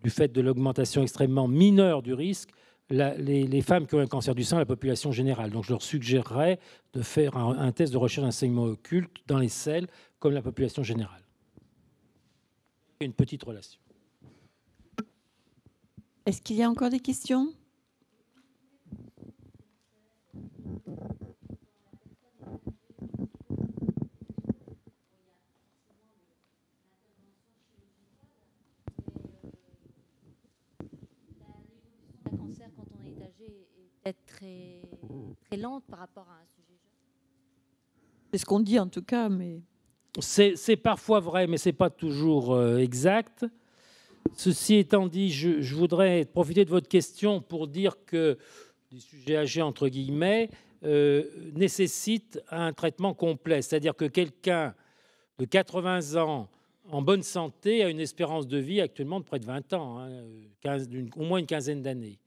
du fait de l'augmentation extrêmement mineure du risque, les, femmes qui ont un cancer du sein la population générale. Donc je leur suggérerais de faire un, test de recherche d'un occulte dans les selles comme la population générale. Une petite relation. Est-ce qu'il y a encore des questions lente par rapport à un sujet C'est ce qu'on dit en tout cas, mais. C'est parfois vrai, mais ce n'est pas toujours euh, exact. Ceci étant dit, je, voudrais profiter de votre question pour dire que les sujets âgés, entre guillemets, euh, nécessitent un traitement complet. C'est-à-dire que quelqu'un de 80 ans en bonne santé a une espérance de vie actuellement de près de 20 ans, 15, hein, au moins une quinzaine d'années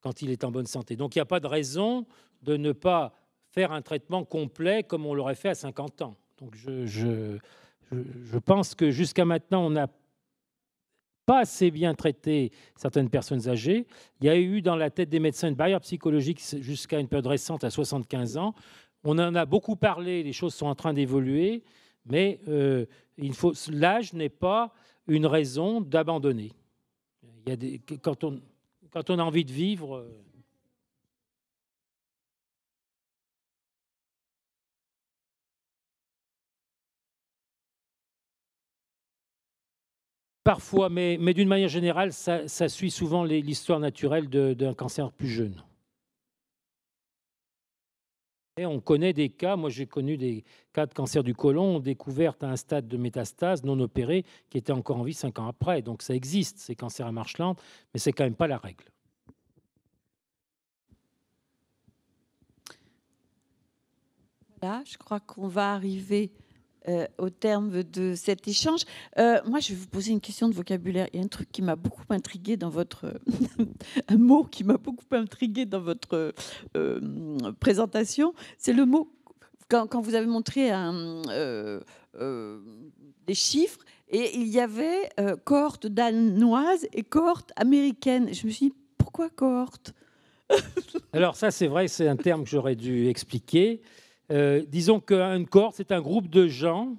quand il est en bonne santé. Donc il n'y a pas de raison de ne pas faire un traitement complet comme on l'aurait fait à 50 ans. Donc je, je, pense que jusqu'à maintenant, on n'a pas assez bien traité certaines personnes âgées. Il y a eu dans la tête des médecins une barrière psychologique jusqu'à une période récente, à 75 ans. On en a beaucoup parlé, les choses sont en train d'évoluer, mais euh, l'âge n'est pas une raison d'abandonner. Il des, quand on, quand on a envie de vivre. Euh, Parfois, mais, d'une manière générale, ça, ça suit souvent l'histoire naturelle d'un cancer plus jeune on connaît des cas, moi j'ai connu des cas de cancer du côlon découvertes à un stade de métastase non opéré qui était encore en vie cinq ans après. Donc ça existe, ces cancers à marche lente, mais c'est quand même pas la règle. Voilà, je crois qu'on va arriver euh, au terme de cet échange. Euh, moi, je vais vous poser une question de vocabulaire. Il y a un truc qui m'a beaucoup intrigué dans votre. [LAUGHS] un mot qui m'a beaucoup intrigué dans votre euh, présentation. C'est le mot. Quand, vous avez montré des chiffres, et il y avait cohorte danoise et cohorte américaine. Je me suis dit, pourquoi cohorte Alors, ça, c'est vrai, c'est un terme que j'aurais dû expliquer. Euh, disons qu'un corps, c'est un groupe de gens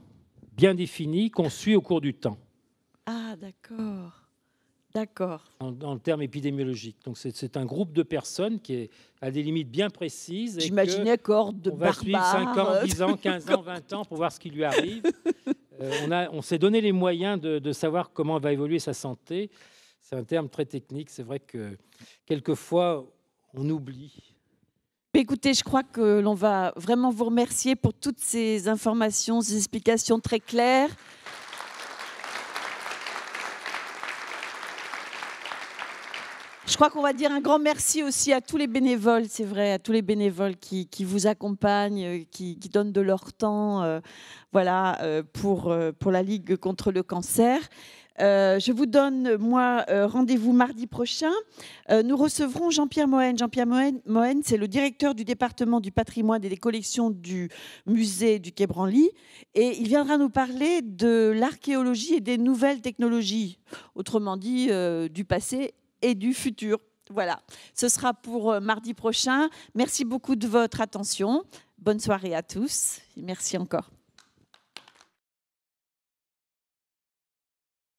bien définis qu'on suit au cours du temps. Ah, d'accord. D'accord. Dans le termes épidémiologiques. Donc, c'est un groupe de personnes qui a des limites bien précises. J'imaginais corps de barbares. On va suivre 5 ans, 10 ans, 15 ans, 20 ans pour voir ce qui lui arrive. [LAUGHS] Euh, on, s'est donné les moyens de, savoir comment va évoluer sa santé. C'est un terme très technique. C'est vrai que quelquefois, on oublie bah, écoutez, je crois que l'on va vraiment vous remercier pour toutes ces informations, ces explications très claires. Je crois qu'on va dire un grand merci aussi à tous les bénévoles, c'est vrai, à tous les bénévoles qui, vous accompagnent, euh, qui, donnent de leur temps euh, voilà, euh, pour, pour la Ligue contre le cancer. Euh, je vous donne, moi, euh, rendez-vous mardi prochain. Euh, nous recevrons Jean-Pierre Mohen. Jean-Pierre Mohen, c'est le directeur du département du patrimoine et des collections du musée du Quai Branly. Et il viendra nous parler de l'archéologie et des nouvelles technologies, autrement dit, du passé et du futur. Voilà, ce sera pour mardi prochain. Merci beaucoup de votre attention. Bonne soirée à tous. Merci encore.